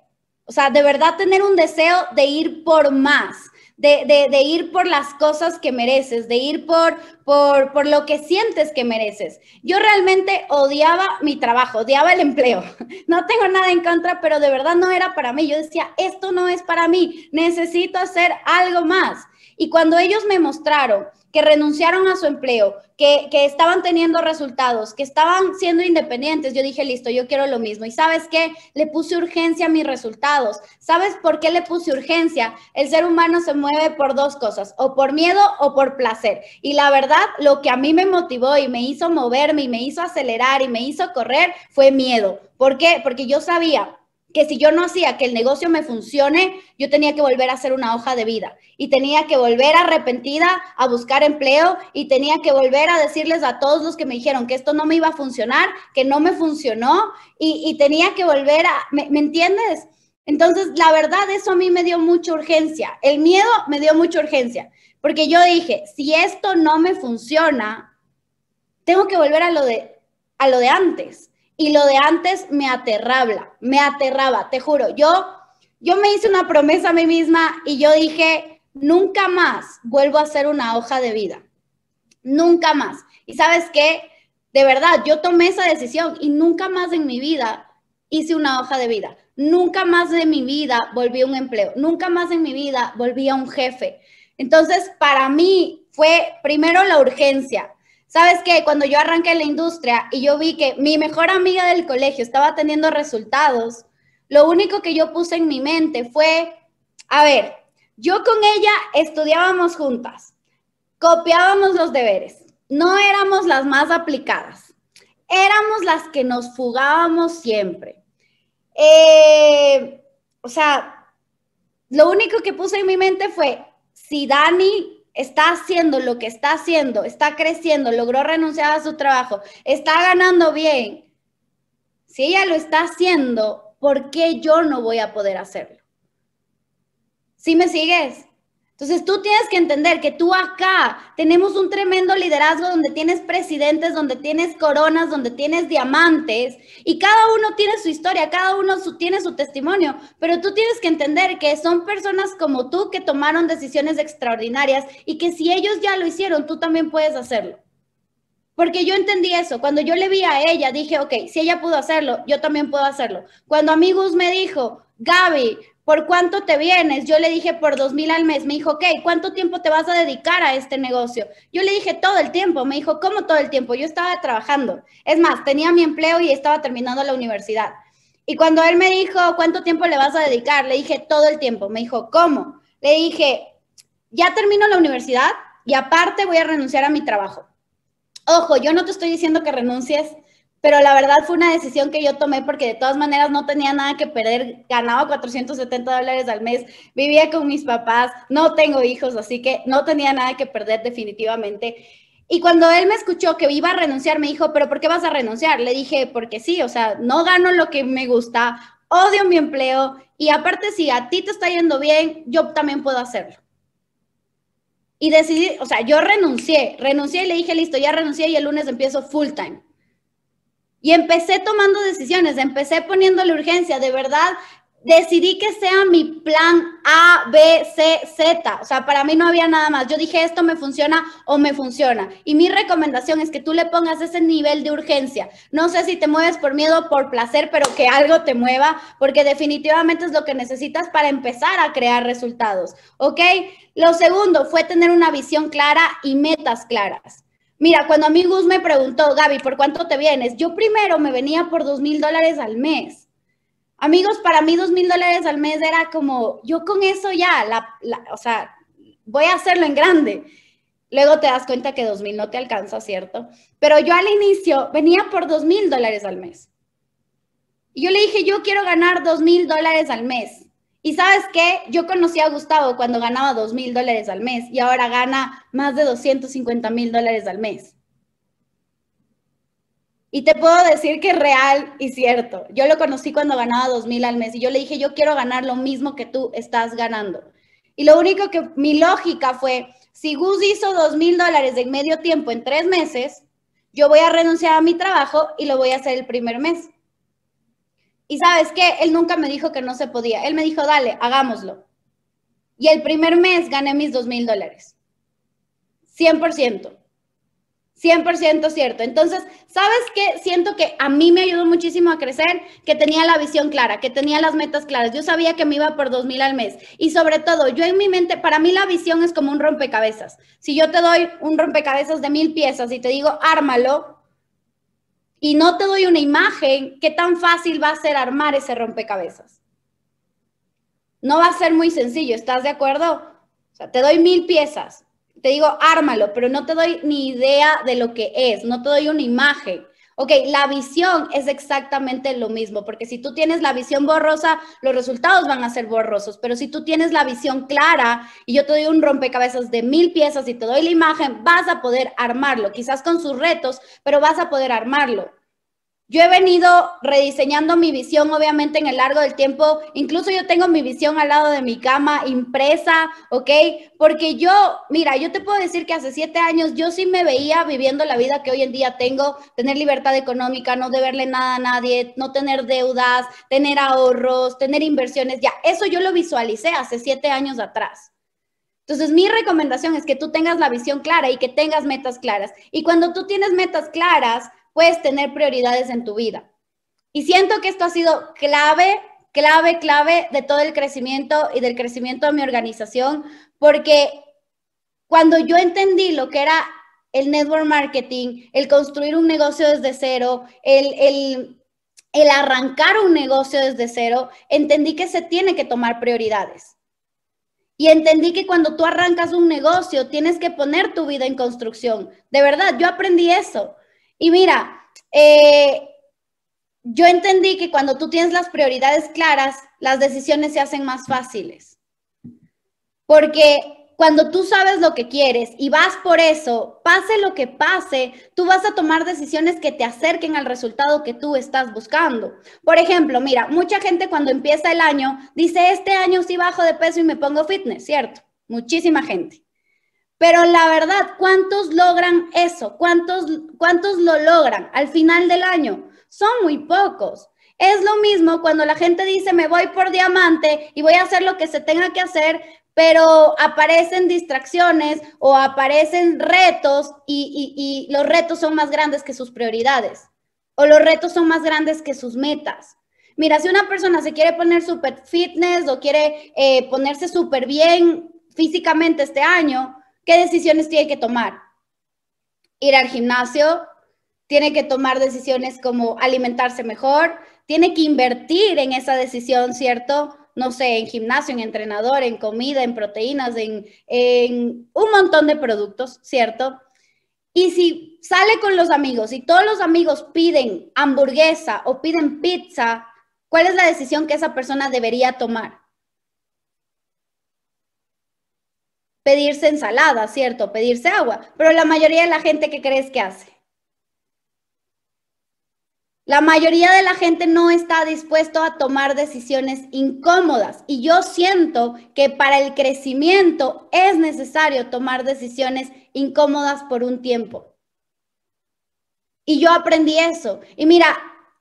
O sea, de verdad tener un deseo de ir por más de, ir por las cosas que mereces, de ir por, por, por lo que sientes que mereces. Yo realmente odiaba mi trabajo, odiaba el empleo. No tengo nada en contra, pero de verdad no era para mí. Yo decía, esto no es para mí, necesito hacer algo más. Y cuando ellos me mostraron, que renunciaron a su empleo, que, estaban teniendo resultados, que estaban siendo independientes, yo dije, listo, yo quiero lo mismo. ¿Y sabes qué? Le puse urgencia a mis resultados. ¿Sabes por qué le puse urgencia? El ser humano se mueve por dos cosas, o por miedo o por placer. Y la verdad, lo que a mí me motivó y me hizo moverme y me hizo acelerar y me hizo correr fue miedo. ¿Por qué? Porque yo sabía que si yo no hacía que el negocio me funcione, yo tenía que volver a hacer una hoja de vida y tenía que volver arrepentida a buscar empleo y tenía que volver a decirles a todos los que me dijeron que esto no me iba a funcionar, que no me funcionó y, tenía que volver a, ¿me, entiendes? Entonces, la verdad, eso a mí me dio mucha urgencia. El miedo me dio mucha urgencia, porque yo dije, si esto no me funciona, tengo que volver a lo de, a lo de antes. Y lo de antes me aterraba, me aterraba, te juro. Yo, yo me hice una promesa a mí misma y yo dije, nunca más vuelvo a hacer una hoja de vida. Nunca más. Y sabes qué, de verdad, yo tomé esa decisión y nunca más en mi vida hice una hoja de vida. Nunca más de mi vida volví a un empleo. Nunca más en mi vida volví a un jefe. Entonces, para mí fue primero la urgencia, ¿Sabes qué? Cuando yo arranqué la industria y yo vi que mi mejor amiga del colegio estaba teniendo resultados, lo único que yo puse en mi mente fue, a ver, yo con ella estudiábamos juntas, copiábamos los deberes, no éramos las más aplicadas, éramos las que nos fugábamos siempre. Eh, o sea, lo único que puse en mi mente fue, si Dani está haciendo lo que está haciendo, está creciendo, logró renunciar a su trabajo, está ganando bien, si ella lo está haciendo, ¿por qué yo no voy a poder hacerlo? ¿Sí me sigues? Entonces tú tienes que entender que tú acá tenemos un tremendo liderazgo donde tienes presidentes, donde tienes coronas, donde tienes diamantes y cada uno tiene su historia, cada uno tiene su testimonio, pero tú tienes que entender que son personas como tú que tomaron decisiones extraordinarias y que si ellos ya lo hicieron, tú también puedes hacerlo. Porque yo entendí eso. Cuando yo le vi a ella, dije, ok, si ella pudo hacerlo, yo también puedo hacerlo. Cuando Amigos me dijo, Gaby, ¿por cuánto te vienes? Yo le dije por dos mil al mes. Me dijo, ok, ¿cuánto tiempo te vas a dedicar a este negocio? Yo le dije todo el tiempo. Me dijo, ¿cómo todo el tiempo? Yo estaba trabajando. Es más, tenía mi empleo y estaba terminando la universidad. Y cuando él me dijo, ¿cuánto tiempo le vas a dedicar? Le dije, todo el tiempo. Me dijo, ¿cómo? Le dije, ya termino la universidad y aparte voy a renunciar a mi trabajo. Ojo, yo no te estoy diciendo que renuncies pero la verdad fue una decisión que yo tomé porque de todas maneras no tenía nada que perder, ganaba 470 dólares al mes, vivía con mis papás, no tengo hijos, así que no tenía nada que perder definitivamente. Y cuando él me escuchó que iba a renunciar, me dijo, pero ¿por qué vas a renunciar? Le dije, porque sí, o sea, no gano lo que me gusta, odio mi empleo y aparte si a ti te está yendo bien, yo también puedo hacerlo. Y decidí, o sea, yo renuncié, renuncié y le dije, listo, ya renuncié y el lunes empiezo full time. Y empecé tomando decisiones, empecé poniéndole urgencia, de verdad, decidí que sea mi plan A, B, C, Z. O sea, para mí no había nada más. Yo dije, esto me funciona o me funciona. Y mi recomendación es que tú le pongas ese nivel de urgencia. No sé si te mueves por miedo o por placer, pero que algo te mueva, porque definitivamente es lo que necesitas para empezar a crear resultados. ¿Ok? Lo segundo fue tener una visión clara y metas claras. Mira, cuando amigos me preguntó, Gaby, ¿por cuánto te vienes? Yo primero me venía por dos mil dólares al mes. Amigos, para mí dos mil dólares al mes era como, yo con eso ya, la, o sea, voy a hacerlo en grande. Luego te das cuenta que dos mil no te alcanza, ¿cierto? Pero yo al inicio venía por dos mil dólares al mes. Y yo le dije, yo quiero ganar dos mil dólares al mes y sabes qué, yo conocí a Gustavo cuando ganaba dos mil dólares al mes y ahora gana más de 250 mil dólares al mes. Y te puedo decir que es real y cierto. Yo lo conocí cuando ganaba dos mil al mes y yo le dije, yo quiero ganar lo mismo que tú estás ganando. Y lo único que mi lógica fue, si Gus hizo dos mil dólares en medio tiempo en tres meses, yo voy a renunciar a mi trabajo y lo voy a hacer el primer mes. Y sabes qué, él nunca me dijo que no se podía. Él me dijo, dale, hagámoslo. Y el primer mes gané mis dos mil dólares. 100%. 100% cierto. Entonces, ¿sabes qué? Siento que a mí me ayudó muchísimo a crecer, que tenía la visión clara, que tenía las metas claras. Yo sabía que me iba por dos mil al mes. Y sobre todo, yo en mi mente, para mí la visión es como un rompecabezas. Si yo te doy un rompecabezas de mil piezas y te digo, ármalo, y no te doy una imagen, ¿qué tan fácil va a ser armar ese rompecabezas? No va a ser muy sencillo, ¿estás de acuerdo? O sea, te doy mil piezas, te digo, ármalo, pero no te doy ni idea de lo que es, no te doy una imagen. Ok, la visión es exactamente lo mismo, porque si tú tienes la visión borrosa, los resultados van a ser borrosos, pero si tú tienes la visión clara y yo te doy un rompecabezas de mil piezas y te doy la imagen, vas a poder armarlo, quizás con sus retos, pero vas a poder armarlo. Yo he venido rediseñando mi visión, obviamente, en el largo del tiempo. Incluso yo tengo mi visión al lado de mi cama, impresa, ¿ok? Porque yo, mira, yo te puedo decir que hace siete años yo sí me veía viviendo la vida que hoy en día tengo, tener libertad económica, no deberle nada a nadie, no tener deudas, tener ahorros, tener inversiones. Ya, eso yo lo visualicé hace siete años atrás. Entonces, mi recomendación es que tú tengas la visión clara y que tengas metas claras. Y cuando tú tienes metas claras, puedes tener prioridades en tu vida. Y siento que esto ha sido clave, clave, clave de todo el crecimiento y del crecimiento de mi organización, porque cuando yo entendí lo que era el network marketing, el construir un negocio desde cero, el, arrancar un negocio desde cero, entendí que se tiene que tomar prioridades. Y entendí que cuando tú arrancas un negocio, tienes que poner tu vida en construcción. De verdad, yo aprendí eso. Y mira, eh, yo entendí que cuando tú tienes las prioridades claras, las decisiones se hacen más fáciles. Porque cuando tú sabes lo que quieres y vas por eso, pase lo que pase, tú vas a tomar decisiones que te acerquen al resultado que tú estás buscando. Por ejemplo, mira, mucha gente cuando empieza el año dice, este año sí bajo de peso y me pongo fitness, ¿cierto? Muchísima gente. Pero la verdad, ¿cuántos logran eso? ¿Cuántos, ¿Cuántos lo logran al final del año? Son muy pocos. Es lo mismo cuando la gente dice, me voy por diamante y voy a hacer lo que se tenga que hacer, pero aparecen distracciones o aparecen retos y, y, los retos son más grandes que sus prioridades o los retos son más grandes que sus metas. Mira, si una persona se quiere poner súper fitness o quiere eh, ponerse súper bien físicamente este año, ¿Qué decisiones tiene que tomar? Ir al gimnasio, tiene que tomar decisiones como alimentarse mejor, tiene que invertir en esa decisión, ¿cierto? No sé, en gimnasio, en entrenador, en comida, en proteínas, en, un montón de productos, ¿cierto? Y si sale con los amigos y todos los amigos piden hamburguesa o piden pizza, ¿cuál es la decisión que esa persona debería tomar? pedirse ensalada, ¿cierto? Pedirse agua, pero la mayoría de la gente, ¿qué crees que hace? La mayoría de la gente no está dispuesto a tomar decisiones incómodas y yo siento que para el crecimiento es necesario tomar decisiones incómodas por un tiempo. Y yo aprendí eso. Y mira,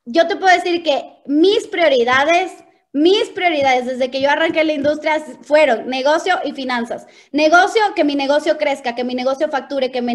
yo te puedo decir que mis prioridades mis prioridades desde que yo arranqué la industria fueron negocio y finanzas. Negocio, que mi negocio crezca, que mi negocio facture, que mi,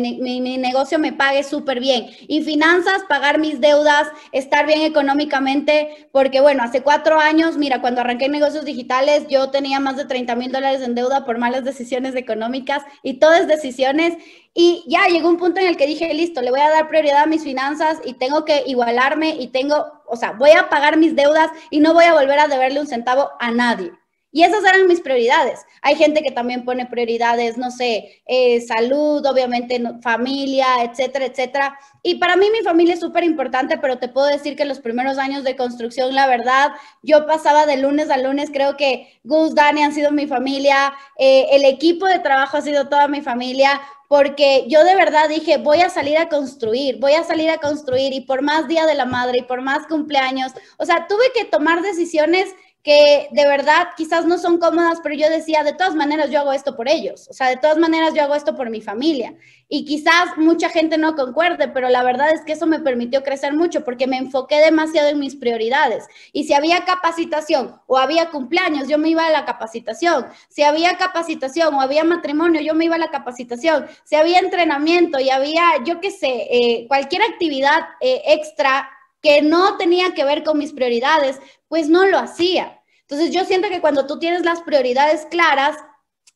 negocio me pague súper bien. Y finanzas, pagar mis deudas, estar bien económicamente, porque bueno, hace cuatro años, mira, cuando arranqué negocios digitales, yo tenía más de 30 mil dólares en deuda por malas decisiones económicas y todas decisiones y ya llegó un punto en el que dije, listo, le voy a dar prioridad a mis finanzas y tengo que igualarme y tengo, o sea, voy a pagar mis deudas y no voy a volver a deberle un centavo a nadie. Y esas eran mis prioridades. Hay gente que también pone prioridades, no sé, eh, salud, obviamente familia, etcétera, etcétera. Y para mí mi familia es súper importante, pero te puedo decir que los primeros años de construcción, la verdad, yo pasaba de lunes a lunes, creo que Gus, Dani han sido mi familia, eh, el equipo de trabajo ha sido toda mi familia, porque yo de verdad dije, voy a salir a construir, voy a salir a construir y por más Día de la Madre y por más cumpleaños, o sea, tuve que tomar decisiones que de verdad quizás no son cómodas, pero yo decía, de todas maneras yo hago esto por ellos, o sea, de todas maneras yo hago esto por mi familia. Y quizás mucha gente no concuerde, pero la verdad es que eso me permitió crecer mucho porque me enfoqué demasiado en mis prioridades. Y si había capacitación o había cumpleaños, yo me iba a la capacitación. Si había capacitación o había matrimonio, yo me iba a la capacitación. Si había entrenamiento y había, yo qué sé, eh, cualquier actividad eh, extra que no tenía que ver con mis prioridades, pues no lo hacía. Entonces yo siento que cuando tú tienes las prioridades claras,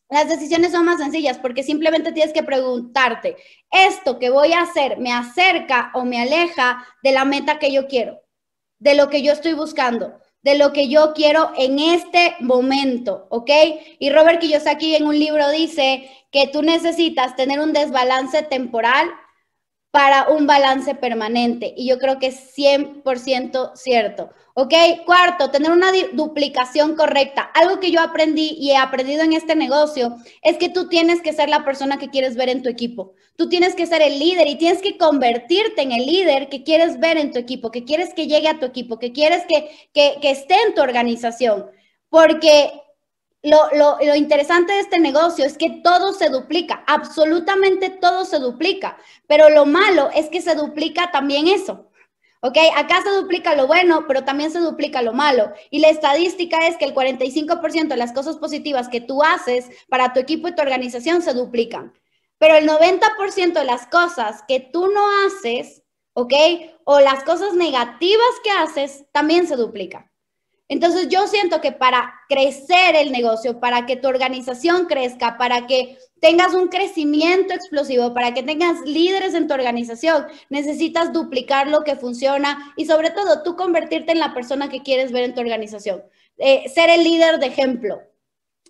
las decisiones son más sencillas porque simplemente tienes que preguntarte, ¿esto que voy a hacer me acerca o me aleja de la meta que yo quiero, de lo que yo estoy buscando? de lo que yo quiero en este momento, ¿ok? Y Robert Kiyosaki en un libro dice que tú necesitas tener un desbalance temporal para un balance permanente. Y yo creo que es 100% cierto. ¿Ok? Cuarto, tener una duplicación correcta. Algo que yo aprendí y he aprendido en este negocio es que tú tienes que ser la persona que quieres ver en tu equipo. Tú tienes que ser el líder y tienes que convertirte en el líder que quieres ver en tu equipo, que quieres que llegue a tu equipo, que quieres que, que esté en tu organización. Porque lo, interesante de este negocio es que todo se duplica, absolutamente todo se duplica, pero lo malo es que se duplica también eso. ¿Ok? Acá se duplica lo bueno, pero también se duplica lo malo. Y la estadística es que el 45% de las cosas positivas que tú haces para tu equipo y tu organización se duplican. Pero el 90% de las cosas que tú no haces, ¿ok? O las cosas negativas que haces también se duplican. Entonces yo siento que para crecer el negocio, para que tu organización crezca, para que tengas un crecimiento explosivo, para que tengas líderes en tu organización, necesitas duplicar lo que funciona y sobre todo tú convertirte en la persona que quieres ver en tu organización. Eh, ser el líder de ejemplo.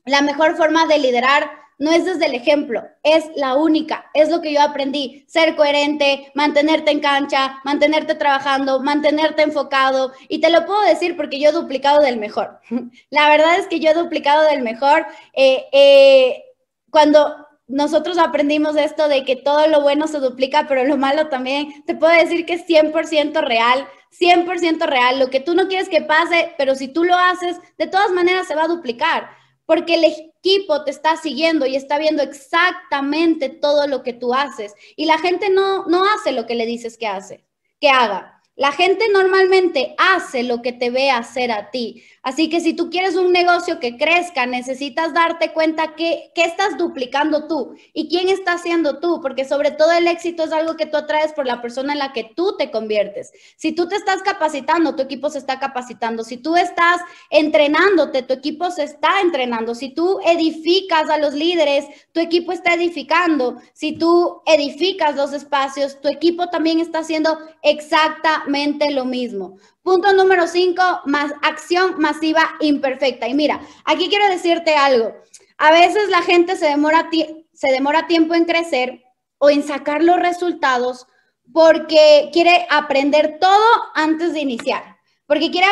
La mejor forma de liderar no es desde el ejemplo, es la única, es lo que yo aprendí, ser coherente, mantenerte en cancha, mantenerte trabajando, mantenerte enfocado, y te lo puedo decir porque yo he duplicado del mejor. la verdad es que yo he duplicado del mejor. Eh, eh, cuando nosotros aprendimos esto de que todo lo bueno se duplica, pero lo malo también, te puedo decir que es 100% real. 100% real, lo que tú no quieres que pase, pero si tú lo haces, de todas maneras se va a duplicar porque el equipo te está siguiendo y está viendo exactamente todo lo que tú haces. Y la gente no, no hace lo que le dices que hace, que haga. La gente normalmente hace lo que te ve hacer a ti. Así que si tú quieres un negocio que crezca, necesitas darte cuenta que, qué estás duplicando tú y quién está haciendo tú, porque sobre todo el éxito es algo que tú atraes por la persona en la que tú te conviertes. Si tú te estás capacitando, tu equipo se está capacitando. Si tú estás entrenándote, tu equipo se está entrenando. Si tú edificas a los líderes, tu equipo está edificando. Si tú edificas los espacios, tu equipo también está haciendo exactamente lo mismo. Punto número cinco, más acción masiva imperfecta. Y mira, aquí quiero decirte algo. A veces la gente se demora, se demora tiempo en crecer o en sacar los resultados porque quiere aprender todo antes de iniciar, porque quiere,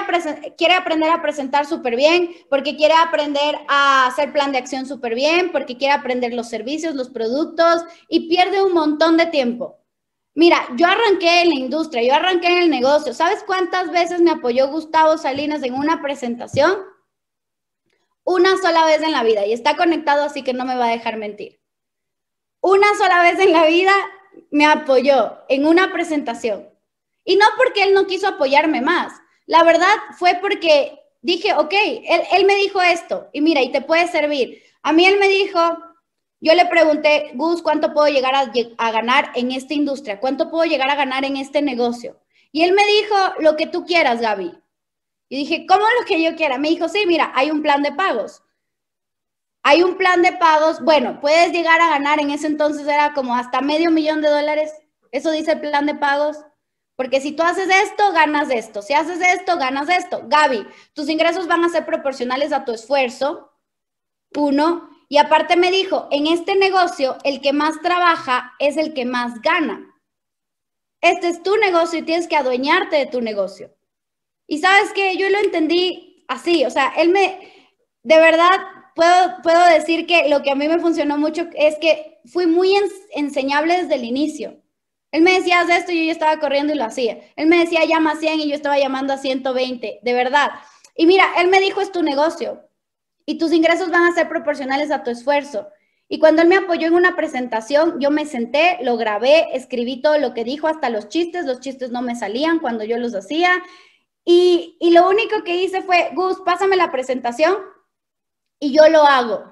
quiere aprender a presentar súper bien, porque quiere aprender a hacer plan de acción súper bien, porque quiere aprender los servicios, los productos y pierde un montón de tiempo. Mira, yo arranqué en la industria, yo arranqué en el negocio. ¿Sabes cuántas veces me apoyó Gustavo Salinas en una presentación? Una sola vez en la vida, y está conectado así que no me va a dejar mentir. Una sola vez en la vida me apoyó en una presentación. Y no porque él no quiso apoyarme más. La verdad fue porque dije, ok, él, me dijo esto, y mira, y te puede servir. A mí él me dijo, yo le pregunté, Gus, ¿cuánto puedo llegar a, ganar en esta industria? ¿Cuánto puedo llegar a ganar en este negocio? Y él me dijo, lo que tú quieras, Gaby. Y dije, ¿cómo lo que yo quiera? Me dijo, sí, mira, hay un plan de pagos. Hay un plan de pagos. Bueno, puedes llegar a ganar, en ese entonces era como hasta medio millón de dólares. Eso dice el plan de pagos. Porque si tú haces esto, ganas esto. Si haces esto, ganas esto. Gaby, tus ingresos van a ser proporcionales a tu esfuerzo. Uno, y aparte me dijo, en este negocio el que más trabaja es el que más gana. Este es tu negocio y tienes que adueñarte de tu negocio. Y sabes que yo lo entendí así, o sea, él me, de verdad, puedo, puedo decir que lo que a mí me funcionó mucho es que fui muy enseñable desde el inicio. Él me decía, haz esto y yo, estaba corriendo y lo hacía. Él me decía, llama 100 y yo estaba llamando a 120, de verdad. Y mira, él me dijo, es tu negocio, y tus ingresos van a ser proporcionales a tu esfuerzo. Y cuando él me apoyó en una presentación, yo me senté, lo grabé, escribí todo lo que dijo, hasta los chistes, los chistes no me salían cuando yo los hacía. Y, lo único que hice fue, Gus, pásame la presentación y yo lo hago.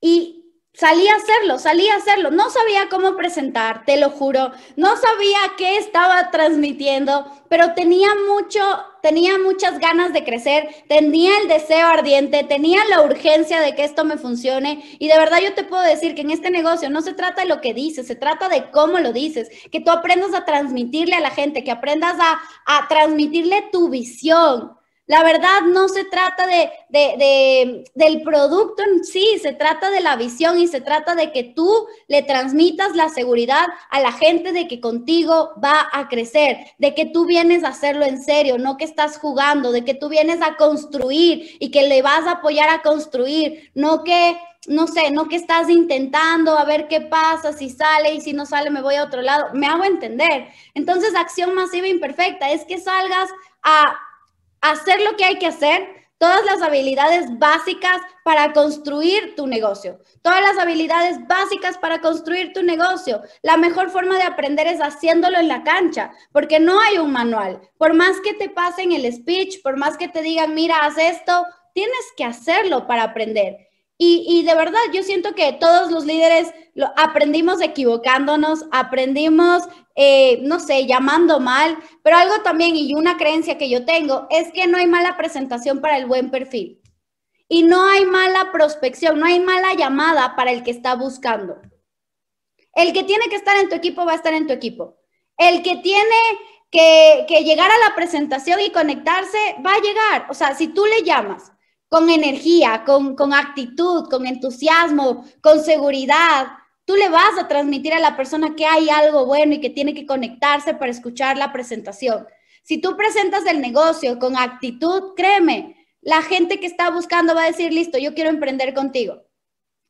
Y Salí a hacerlo, salí a hacerlo. No sabía cómo presentar, te lo juro. No sabía qué estaba transmitiendo, pero tenía mucho, tenía muchas ganas de crecer, tenía el deseo ardiente, tenía la urgencia de que esto me funcione. Y de verdad yo te puedo decir que en este negocio no se trata de lo que dices, se trata de cómo lo dices, que tú aprendas a transmitirle a la gente, que aprendas a, a transmitirle tu visión, la verdad no se trata de, de, del producto en sí, se trata de la visión y se trata de que tú le transmitas la seguridad a la gente de que contigo va a crecer, de que tú vienes a hacerlo en serio, no que estás jugando, de que tú vienes a construir y que le vas a apoyar a construir, no que no sé, no que estás intentando a ver qué pasa, si sale y si no sale me voy a otro lado, me hago entender. Entonces, acción masiva imperfecta es que salgas a hacer lo que hay que hacer, todas las habilidades básicas para construir tu negocio, todas las habilidades básicas para construir tu negocio. La mejor forma de aprender es haciéndolo en la cancha, porque no hay un manual. Por más que te pasen el speech, por más que te digan, mira, haz esto, tienes que hacerlo para aprender. Y, de verdad, yo siento que todos los líderes aprendimos equivocándonos, aprendimos, eh, no sé, llamando mal, pero algo también y una creencia que yo tengo es que no hay mala presentación para el buen perfil y no hay mala prospección, no hay mala llamada para el que está buscando. El que tiene que estar en tu equipo va a estar en tu equipo. El que tiene que, que llegar a la presentación y conectarse va a llegar. O sea, si tú le llamas con energía, con, actitud, con entusiasmo, con seguridad, tú le vas a transmitir a la persona que hay algo bueno y que tiene que conectarse para escuchar la presentación. Si tú presentas el negocio con actitud, créeme, la gente que está buscando va a decir, listo, yo quiero emprender contigo.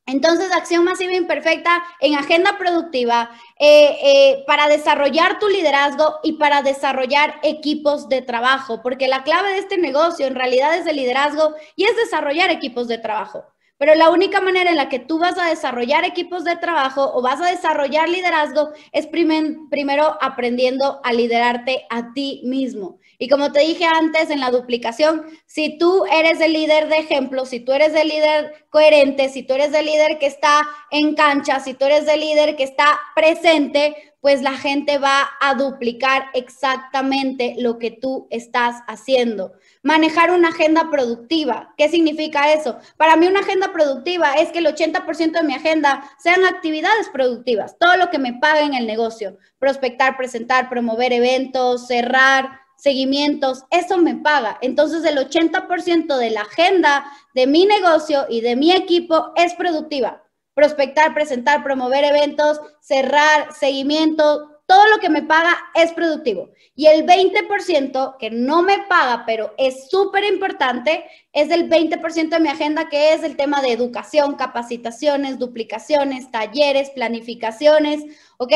Entonces, acción masiva e imperfecta en agenda productiva eh, eh, para desarrollar tu liderazgo y para desarrollar equipos de trabajo, porque la clave de este negocio en realidad es el liderazgo y es desarrollar equipos de trabajo. Pero la única manera en la que tú vas a desarrollar equipos de trabajo o vas a desarrollar liderazgo es primero aprendiendo a liderarte a ti mismo. Y como te dije antes en la duplicación, si tú eres el líder de ejemplo, si tú eres el líder coherente, si tú eres el líder que está en cancha, si tú eres el líder que está presente, pues la gente va a duplicar exactamente lo que tú estás haciendo. Manejar una agenda productiva. ¿Qué significa eso? Para mí una agenda productiva es que el 80% de mi agenda sean actividades productivas, todo lo que me paga en el negocio, prospectar, presentar, promover eventos, cerrar, seguimientos, eso me paga. Entonces el 80% de la agenda de mi negocio y de mi equipo es productiva prospectar, presentar, promover eventos, cerrar, seguimiento, todo lo que me paga es productivo. Y el 20% que no me paga, pero es súper importante, es el 20% de mi agenda, que es el tema de educación, capacitaciones, duplicaciones, talleres, planificaciones, ¿ok?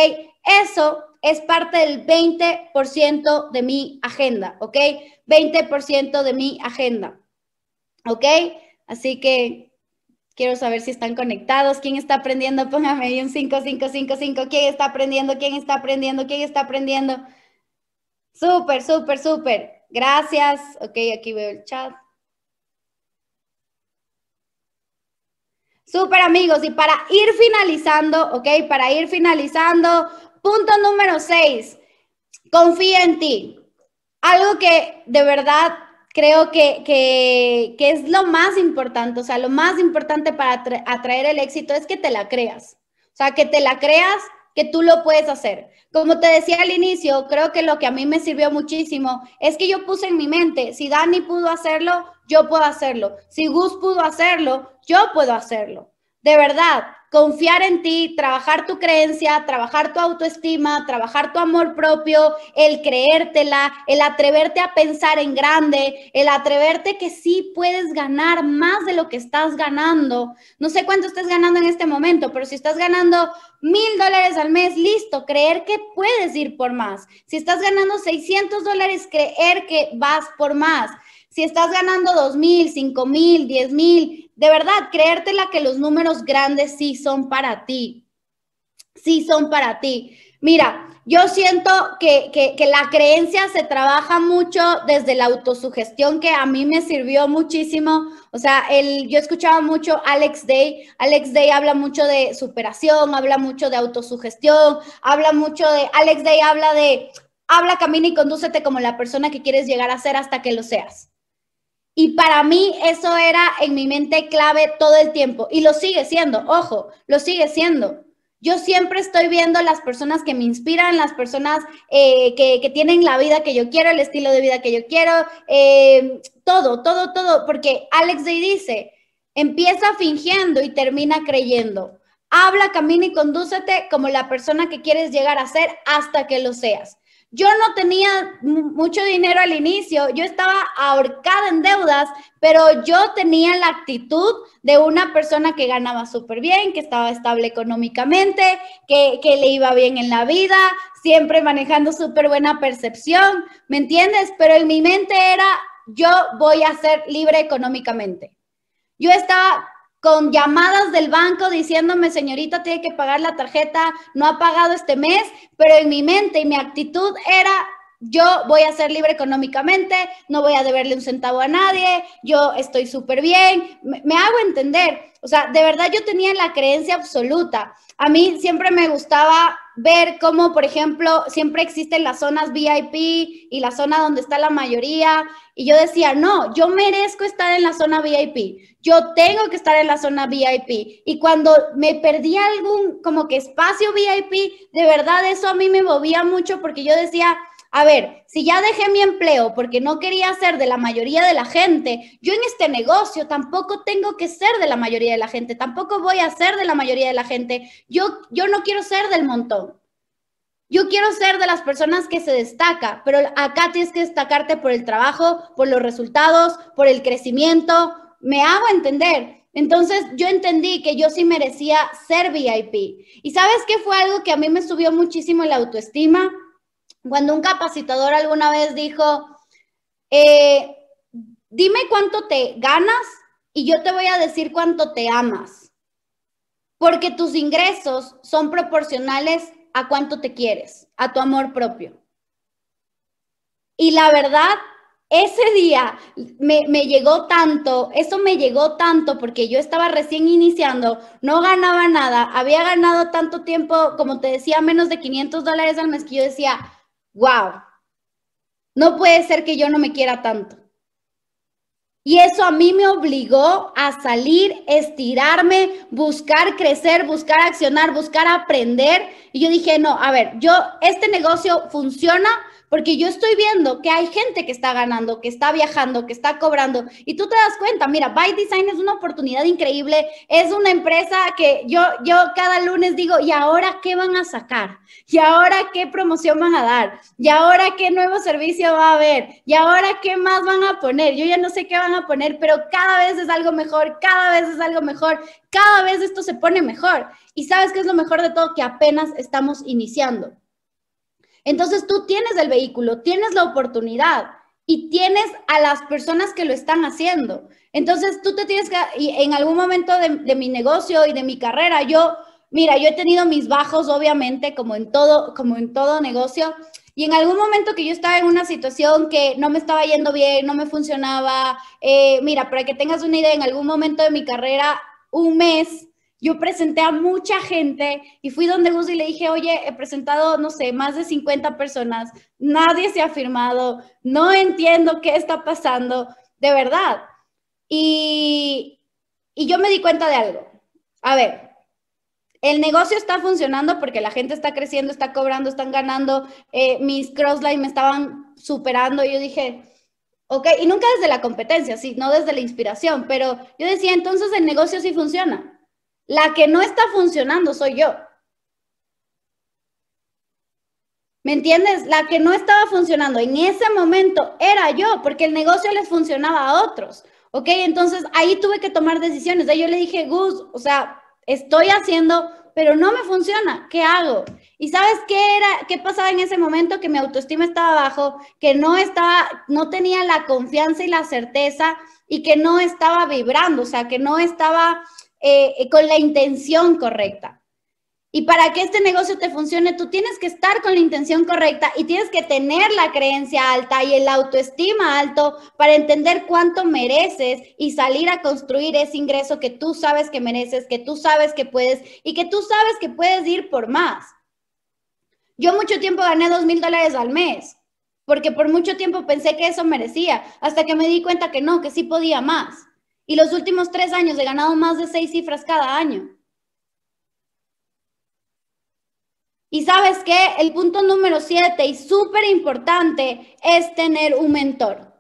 Eso es parte del 20% de mi agenda, ¿ok? 20% de mi agenda, ¿ok? Así que Quiero saber si están conectados. ¿Quién está aprendiendo? Póngame ahí un 5555. ¿Quién está aprendiendo? ¿Quién está aprendiendo? ¿Quién está aprendiendo? Súper, súper, súper. Gracias. Ok, aquí veo el chat. Súper amigos, y para ir finalizando, ok, para ir finalizando, punto número 6, confía en ti. Algo que de verdad creo que, es lo más importante, o sea, lo más importante para atraer el éxito es que te la creas, o sea, que te la creas, que tú lo puedes hacer. Como te decía al inicio, creo que lo que a mí me sirvió muchísimo es que yo puse en mi mente, si Dani pudo hacerlo, yo puedo hacerlo, si Gus pudo hacerlo, yo puedo hacerlo. De verdad, confiar en ti, trabajar tu creencia, trabajar tu autoestima, trabajar tu amor propio, el creértela, el atreverte a pensar en grande, el atreverte que sí puedes ganar más de lo que estás ganando. No sé cuánto estás ganando en este momento, pero si estás ganando mil dólares al mes, listo, creer que puedes ir por más. Si estás ganando 600 dólares, creer que vas por más. Si estás ganando dos mil, cinco mil, diez mil, de verdad, creértela que los números grandes sí son para ti. Sí son para ti. Mira, yo siento que, la creencia se trabaja mucho desde la autosugestión, que a mí me sirvió muchísimo. O sea, el, yo escuchaba mucho Alex Day. Alex Day habla mucho de superación, habla mucho de autosugestión, habla mucho de. Alex Day habla de. Habla, camina y condúcete como la persona que quieres llegar a ser hasta que lo seas. Y para mí eso era en mi mente clave todo el tiempo. Y lo sigue siendo, ojo, lo sigue siendo. Yo siempre estoy viendo las personas que me inspiran, las personas eh, que, tienen la vida que yo quiero, el estilo de vida que yo quiero, eh, todo, todo, todo. Porque Alex Day dice, empieza fingiendo y termina creyendo. Habla, camina y condúcete como la persona que quieres llegar a ser hasta que lo seas. Yo no tenía mucho dinero al inicio, yo estaba ahorcada en deudas, pero yo tenía la actitud de una persona que ganaba súper bien, que estaba estable económicamente, que, le iba bien en la vida, siempre manejando súper buena percepción, ¿me entiendes? Pero en mi mente era, yo voy a ser libre económicamente. Yo estaba con llamadas del banco diciéndome, señorita, tiene que pagar la tarjeta, no ha pagado este mes, pero en mi mente y mi actitud era, yo voy a ser libre económicamente, no voy a deberle un centavo a nadie, yo estoy súper bien, me, hago entender. O sea, de verdad yo tenía la creencia absoluta. A mí siempre me gustaba ver cómo, por ejemplo, siempre existen las zonas VIP y la zona donde está la mayoría. Y yo decía, no, yo merezco estar en la zona VIP, yo tengo que estar en la zona VIP. Y cuando me perdí algún como que espacio VIP, de verdad eso a mí me movía mucho porque yo decía, a ver, si ya dejé mi empleo porque no quería ser de la mayoría de la gente, yo en este negocio tampoco tengo que ser de la mayoría de la gente, tampoco voy a ser de la mayoría de la gente, yo, yo no quiero ser del montón. Yo quiero ser de las personas que se destaca, pero acá tienes que destacarte por el trabajo, por los resultados, por el crecimiento. Me hago entender. Entonces yo entendí que yo sí merecía ser VIP. ¿Y sabes qué fue algo que a mí me subió muchísimo la autoestima? Cuando un capacitador alguna vez dijo, eh, dime cuánto te ganas y yo te voy a decir cuánto te amas, porque tus ingresos son proporcionales a cuánto te quieres, a tu amor propio. Y la verdad, ese día me, me, llegó tanto, eso me llegó tanto porque yo estaba recién iniciando, no ganaba nada, había ganado tanto tiempo, como te decía, menos de 500 dólares al mes que yo decía, wow, no puede ser que yo no me quiera tanto. Y eso a mí me obligó a salir, estirarme, buscar crecer, buscar accionar, buscar aprender. Y yo dije, no, a ver, yo, este negocio funciona porque yo estoy viendo que hay gente que está ganando, que está viajando, que está cobrando, y tú te das cuenta, mira, By Design es una oportunidad increíble, es una empresa que yo, yo cada lunes digo, ¿y ahora qué van a sacar? ¿Y ahora qué promoción van a dar? ¿Y ahora qué nuevo servicio va a haber? ¿Y ahora qué más van a poner? Yo ya no sé qué van a poner, pero cada vez es algo mejor, cada vez es algo mejor, cada vez esto se pone mejor. Y sabes qué es lo mejor de todo, que apenas estamos iniciando. Entonces tú tienes el vehículo, tienes la oportunidad y tienes a las personas que lo están haciendo. Entonces tú te tienes que, y en algún momento de, mi negocio y de mi carrera, yo, mira, yo he tenido mis bajos, obviamente, como en todo, como en todo negocio. Y en algún momento que yo estaba en una situación que no me estaba yendo bien, no me funcionaba, eh, mira, para que tengas una idea, en algún momento de mi carrera, un mes yo presenté a mucha gente y fui donde Gus y le dije, oye, he presentado, no sé, más de 50 personas, nadie se ha firmado, no entiendo qué está pasando, de verdad. Y, yo me di cuenta de algo. A ver, el negocio está funcionando porque la gente está creciendo, está cobrando, están ganando, eh, mis crossline me estaban superando, y yo dije, ok, y nunca desde la competencia, no desde la inspiración, pero yo decía, entonces el negocio sí funciona la que no está funcionando soy yo. ¿Me entiendes? La que no estaba funcionando en ese momento era yo, porque el negocio les funcionaba a otros. ¿Ok? Entonces ahí tuve que tomar decisiones. Ahí yo le dije, Gus, o sea, estoy haciendo, pero no me funciona. ¿Qué hago? ¿Y sabes qué era, qué pasaba en ese momento? Que mi autoestima estaba bajo, que no estaba, no tenía la confianza y la certeza y que no estaba vibrando, o sea, que no estaba eh, eh, con la intención correcta. Y para que este negocio te funcione, tú tienes que estar con la intención correcta y tienes que tener la creencia alta y el autoestima alto para entender cuánto mereces y salir a construir ese ingreso que tú sabes que mereces, que tú sabes que puedes y que tú sabes que puedes ir por más. Yo mucho tiempo gané dos mil dólares al mes, porque por mucho tiempo pensé que eso merecía, hasta que me di cuenta que no, que sí podía más. Y los últimos tres años he ganado más de seis cifras cada año. Y sabes qué, el punto número siete y súper importante es tener un mentor.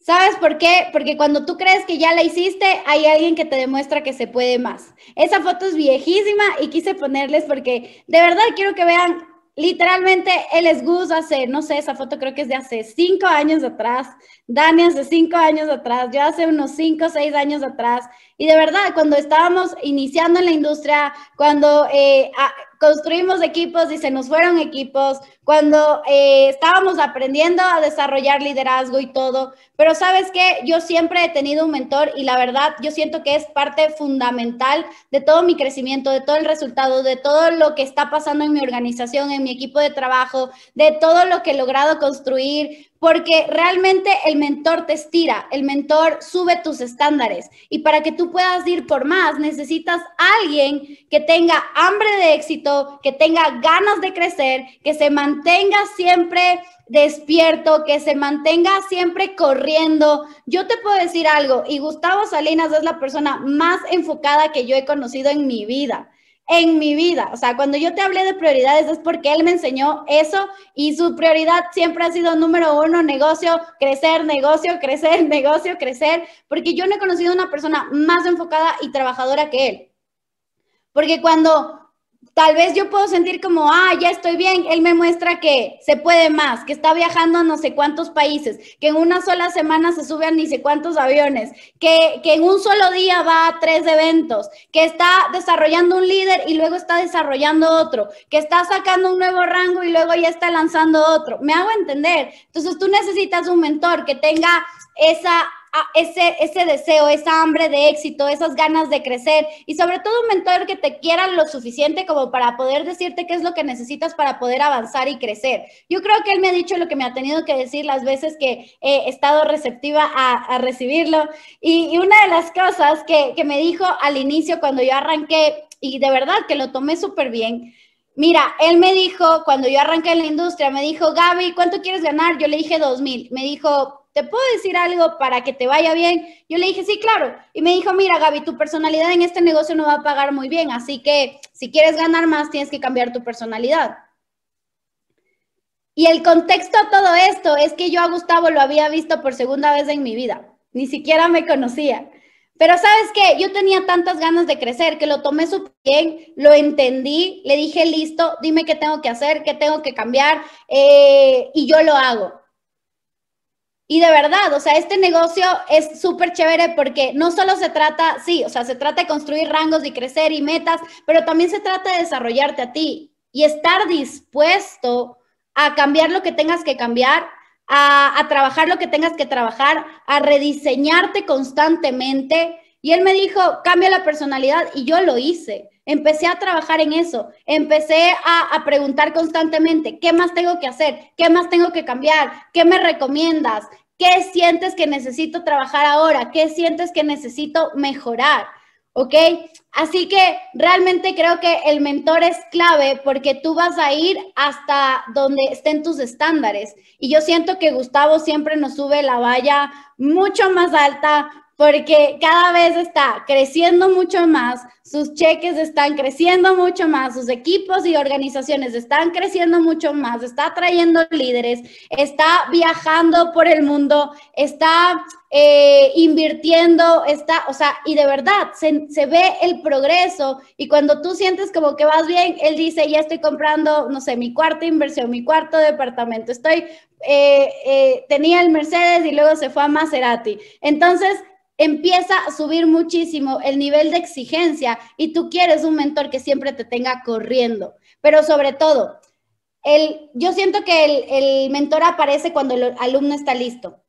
¿Sabes por qué? Porque cuando tú crees que ya la hiciste, hay alguien que te demuestra que se puede más. Esa foto es viejísima y quise ponerles porque de verdad quiero que vean literalmente él es gusta hace, no sé, esa foto creo que es de hace cinco años atrás, Dani hace cinco años atrás, yo hace unos cinco o seis años atrás, y de verdad, cuando estábamos iniciando en la industria, cuando eh, construimos equipos y se nos fueron equipos, cuando eh, estábamos aprendiendo a desarrollar liderazgo y todo, pero sabes que yo siempre he tenido un mentor y la verdad yo siento que es parte fundamental de todo mi crecimiento, de todo el resultado, de todo lo que está pasando en mi organización, en mi equipo de trabajo, de todo lo que he logrado construir, porque realmente el mentor te estira, el mentor sube tus estándares y para que tú puedas ir por más necesitas alguien que tenga hambre de éxito, que tenga ganas de crecer, que se mantenga mantenga siempre despierto, que se mantenga siempre corriendo. Yo te puedo decir algo, y Gustavo Salinas es la persona más enfocada que yo he conocido en mi vida en mi vida. O sea, cuando yo te hablé de prioridades es porque él me enseñó eso y su prioridad siempre ha sido número uno, negocio, crecer, negocio, crecer, negocio, crecer, porque yo no he conocido una persona más enfocada y trabajadora que él. Porque cuando tal vez yo puedo sentir como, ah, ya estoy bien, él me muestra que se puede más, que está viajando a no sé cuántos países, que en una sola semana se sube a ni sé cuántos aviones, que, que en un solo día va a tres eventos, que está desarrollando un líder y luego está desarrollando otro, que está sacando un nuevo rango y luego ya está lanzando otro. Me hago entender. Entonces tú necesitas un mentor que tenga esa ese, ese deseo, esa hambre de éxito, esas ganas de crecer y sobre todo un mentor que te quiera lo suficiente como para poder decirte qué es lo que necesitas para poder avanzar y crecer. Yo creo que él me ha dicho lo que me ha tenido que decir las veces que he estado receptiva a, recibirlo y, una de las cosas que, que me dijo al inicio cuando yo arranqué y de verdad que lo tomé súper bien. Mira, él me dijo, cuando yo arranqué en la industria, me dijo, Gaby, ¿cuánto quieres ganar? Yo le dije dos mil. Me dijo, ¿te puedo decir algo para que te vaya bien? Yo le dije, sí, claro. Y me dijo, mira, Gaby, tu personalidad en este negocio no va a pagar muy bien, así que si quieres ganar más, tienes que cambiar tu personalidad. Y el contexto a todo esto es que yo a Gustavo lo había visto por segunda vez en mi vida, ni siquiera me conocía. Pero sabes qué, yo tenía tantas ganas de crecer que lo tomé súper bien, lo entendí, le dije, listo, dime qué tengo que hacer, qué tengo que cambiar, eh, y yo lo hago. Y de verdad, o sea, este negocio es súper chévere porque no solo se trata, sí, o sea, se trata de construir rangos y crecer y metas, pero también se trata de desarrollarte a ti y estar dispuesto a cambiar lo que tengas que cambiar, a, trabajar lo que tengas que trabajar, a rediseñarte constantemente. Y él me dijo, cambia la personalidad y yo lo hice. Empecé a trabajar en eso, empecé a, preguntar constantemente, ¿qué más tengo que hacer? ¿Qué más tengo que cambiar? ¿Qué me recomiendas? ¿Qué sientes que necesito trabajar ahora? ¿Qué sientes que necesito mejorar? ¿Ok? Así que realmente creo que el mentor es clave porque tú vas a ir hasta donde estén tus estándares. Y yo siento que Gustavo siempre nos sube la valla mucho más alta, porque cada vez está creciendo mucho más, sus cheques están creciendo mucho más, sus equipos y organizaciones están creciendo mucho más, está trayendo líderes, está viajando por el mundo, está eh, invirtiendo, está, o sea, y de verdad se, se ve el progreso y cuando tú sientes como que vas bien, él dice, ya estoy comprando, no sé, mi cuarta inversión, mi cuarto departamento, estoy eh, eh, tenía el Mercedes y luego se fue a Maserati. Entonces, empieza a subir muchísimo el nivel de exigencia y tú quieres un mentor que siempre te tenga corriendo. Pero sobre todo, el, yo siento que el, el mentor aparece cuando el alumno está listo.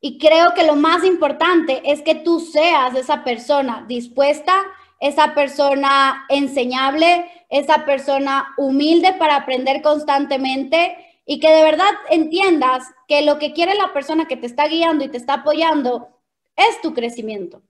Y creo que lo más importante es que tú seas esa persona dispuesta, esa persona enseñable, esa persona humilde para aprender constantemente y que de verdad entiendas que lo que quiere la persona que te está guiando y te está apoyando es tu crecimiento.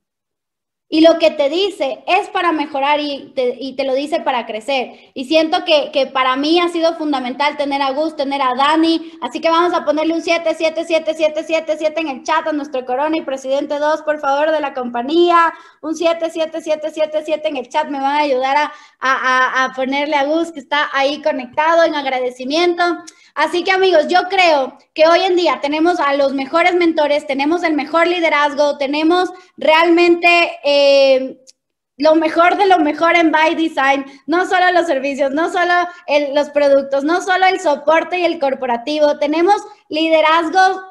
Y lo que te dice es para mejorar y te, lo dice para crecer. Y siento que, que, para mí ha sido fundamental tener a Gus, tener a Dani. Así que vamos a ponerle un 777777 en el chat a nuestro Corona y Presidente 2, por favor, de la compañía. Un 7, en el chat. Me van a ayudar a, a, a ponerle a Gus, que está ahí conectado en agradecimiento. Así que amigos, yo creo que hoy en día tenemos a los mejores mentores, tenemos el mejor liderazgo, tenemos realmente... Eh, eh, lo mejor de lo mejor en By Design, no solo los servicios, no solo los productos, no solo el soporte y el corporativo, tenemos liderazgos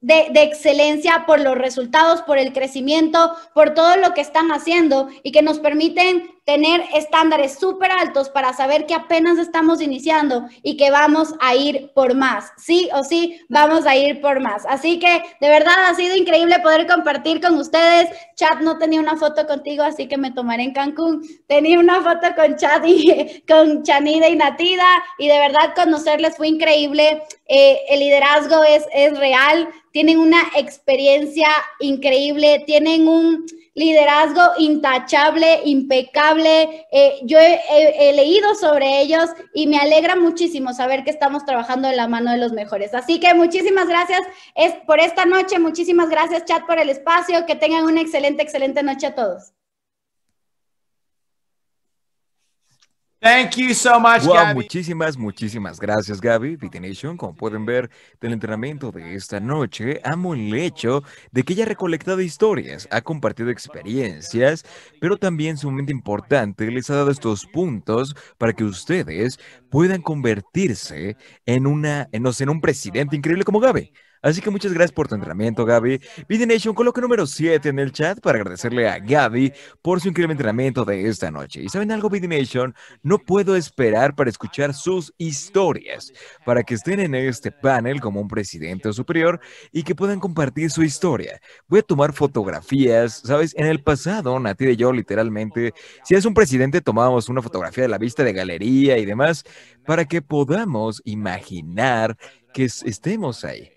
de, excelencia por los resultados, por el crecimiento, por todo lo que están haciendo y que nos permiten tener estándares súper altos para saber que apenas estamos iniciando y que vamos a ir por más. Sí o sí, vamos a ir por más. Así que de verdad ha sido increíble poder compartir con ustedes. Chat no tenía una foto contigo, así que me tomaré en Cancún. Tenía una foto con Chat y con Chanida y Natida y de verdad conocerles fue increíble. Eh, el liderazgo es, es real, tienen una experiencia increíble, tienen un liderazgo intachable, impecable. Eh, yo he, leído sobre ellos y me alegra muchísimo saber que estamos trabajando en la mano de los mejores. Así que muchísimas gracias por esta noche, muchísimas gracias chat por el espacio, que tengan una excelente, excelente noche a todos. Thank you so much, wow, Muchísimas, muchísimas gracias, Gaby. Vitination, como pueden ver del entrenamiento de esta noche, amo el hecho de que ella ha recolectado historias, ha compartido experiencias, pero también sumamente importante, les ha dado estos puntos para que ustedes puedan convertirse en una, no en un presidente increíble como Gaby. Así que muchas gracias por tu entrenamiento, Gaby. BD Nation coloque número 7 en el chat para agradecerle a Gaby por su increíble entrenamiento de esta noche. ¿Y saben algo, BD Nation? No puedo esperar para escuchar sus historias, para que estén en este panel como un presidente o superior y que puedan compartir su historia. Voy a tomar fotografías, ¿sabes? En el pasado, Nati y yo literalmente, si es un presidente, tomamos una fotografía de la vista de galería y demás, para que podamos imaginar que estemos ahí.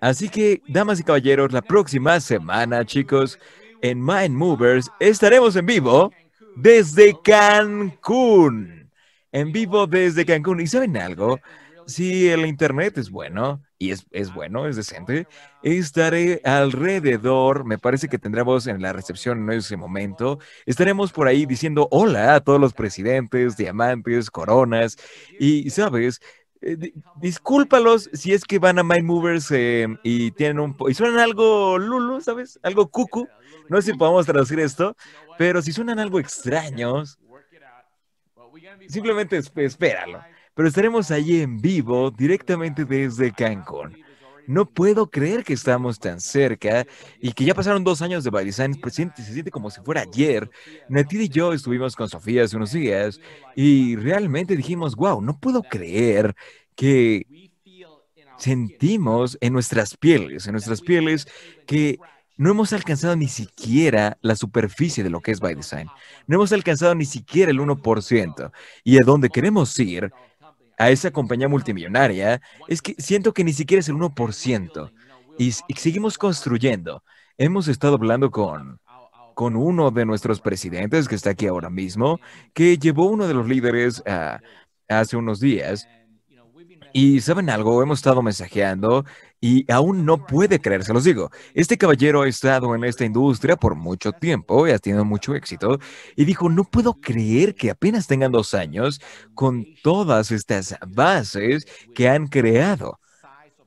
Así que, damas y caballeros, la próxima semana, chicos, en Mind Movers estaremos en vivo desde Cancún. En vivo desde Cancún. ¿Y saben algo? Si el internet es bueno, y es, bueno, es decente, estaré alrededor, me parece que tendremos en la recepción en ese momento, estaremos por ahí diciendo hola a todos los presidentes, diamantes, coronas, y sabes, eh, discúlpalos si es que van a Mind Movers em, y tienen un y suenan algo lulu, ¿sabes? Algo cucu. No sé si podemos traducir esto, pero si suenan algo extraños, simplemente espéralo. Pero estaremos allí en vivo directamente desde Cancún no puedo creer que estamos tan cerca y que ya pasaron dos años de Design. se siente como si fuera ayer. Natid y yo estuvimos con Sofía hace unos días y realmente dijimos, wow, no puedo creer que sentimos en nuestras pieles, en nuestras pieles que no hemos alcanzado ni siquiera la superficie de lo que es By Design. No hemos alcanzado ni siquiera el 1%. Y a donde queremos ir a esa compañía multimillonaria es que siento que ni siquiera es el 1%. Y, seguimos construyendo. Hemos estado hablando con, con uno de nuestros presidentes que está aquí ahora mismo, que llevó uno de los líderes ah, hace unos días. Y saben algo, hemos estado mensajeando y aún no puede creer, se los digo. Este caballero ha estado en esta industria por mucho tiempo y ha tenido mucho éxito y dijo, no puedo creer que apenas tengan dos años con todas estas bases que han creado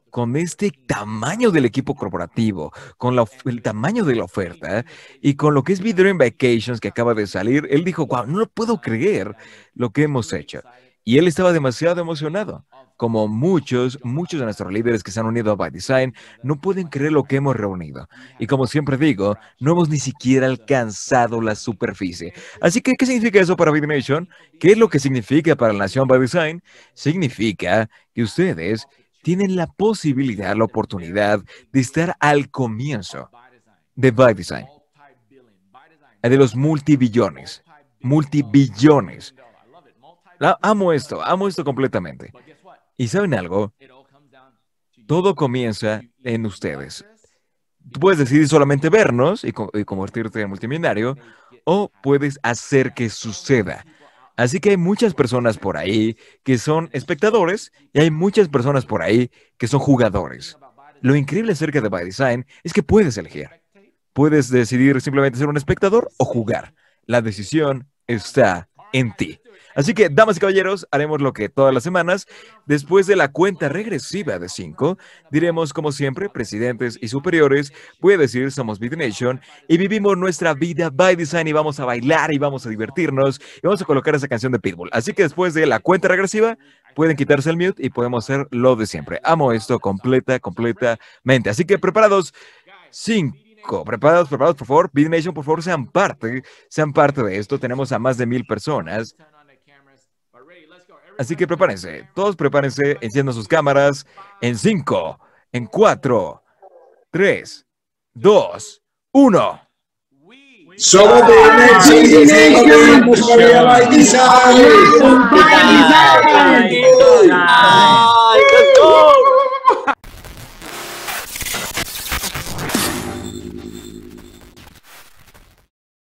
con este tamaño del equipo corporativo, con el tamaño de la oferta y con lo que es Video Vacations que acaba de salir, él dijo, no puedo creer lo que hemos hecho. Y él estaba demasiado emocionado como muchos, muchos de nuestros líderes que se han unido a By Design, no pueden creer lo que hemos reunido. Y como siempre digo, no hemos ni siquiera alcanzado la superficie. Así que, ¿qué significa eso para Big Nation? ¿Qué es lo que significa para la Nación By Design? Significa que ustedes tienen la posibilidad, la oportunidad de estar al comienzo de By Design, de los multibillones, multibillones. amo esto, amo esto completamente. Y saben algo, todo comienza en ustedes. Tú puedes decidir solamente vernos y, convertirte en multimillonario, o puedes hacer que suceda. Así que hay muchas personas por ahí que son espectadores y hay muchas personas por ahí que son jugadores. Lo increíble acerca de By Design es que puedes elegir. Puedes decidir simplemente ser un espectador o jugar. La decisión está en ti. Así que, damas y caballeros, haremos lo que todas las semanas, después de la cuenta regresiva de cinco, diremos como siempre, presidentes y superiores, puede decir, somos Beat Nation y vivimos nuestra vida by design y vamos a bailar y vamos a divertirnos y vamos a colocar esa canción de Pitbull. Así que después de la cuenta regresiva, pueden quitarse el mute y podemos hacer lo de siempre. Amo esto completa, completamente. Así que preparados, cinco, Preparados, preparados, por favor. Beat Nation, por favor, sean parte, sean parte de esto. Tenemos a más de mil personas Así que prepárense, todos prepárense, enciendan sus cámaras en 5, en 4, 3, 2, 1. Somos de Energy Nation, Buscaría by Design. By Design. Ay, let's go.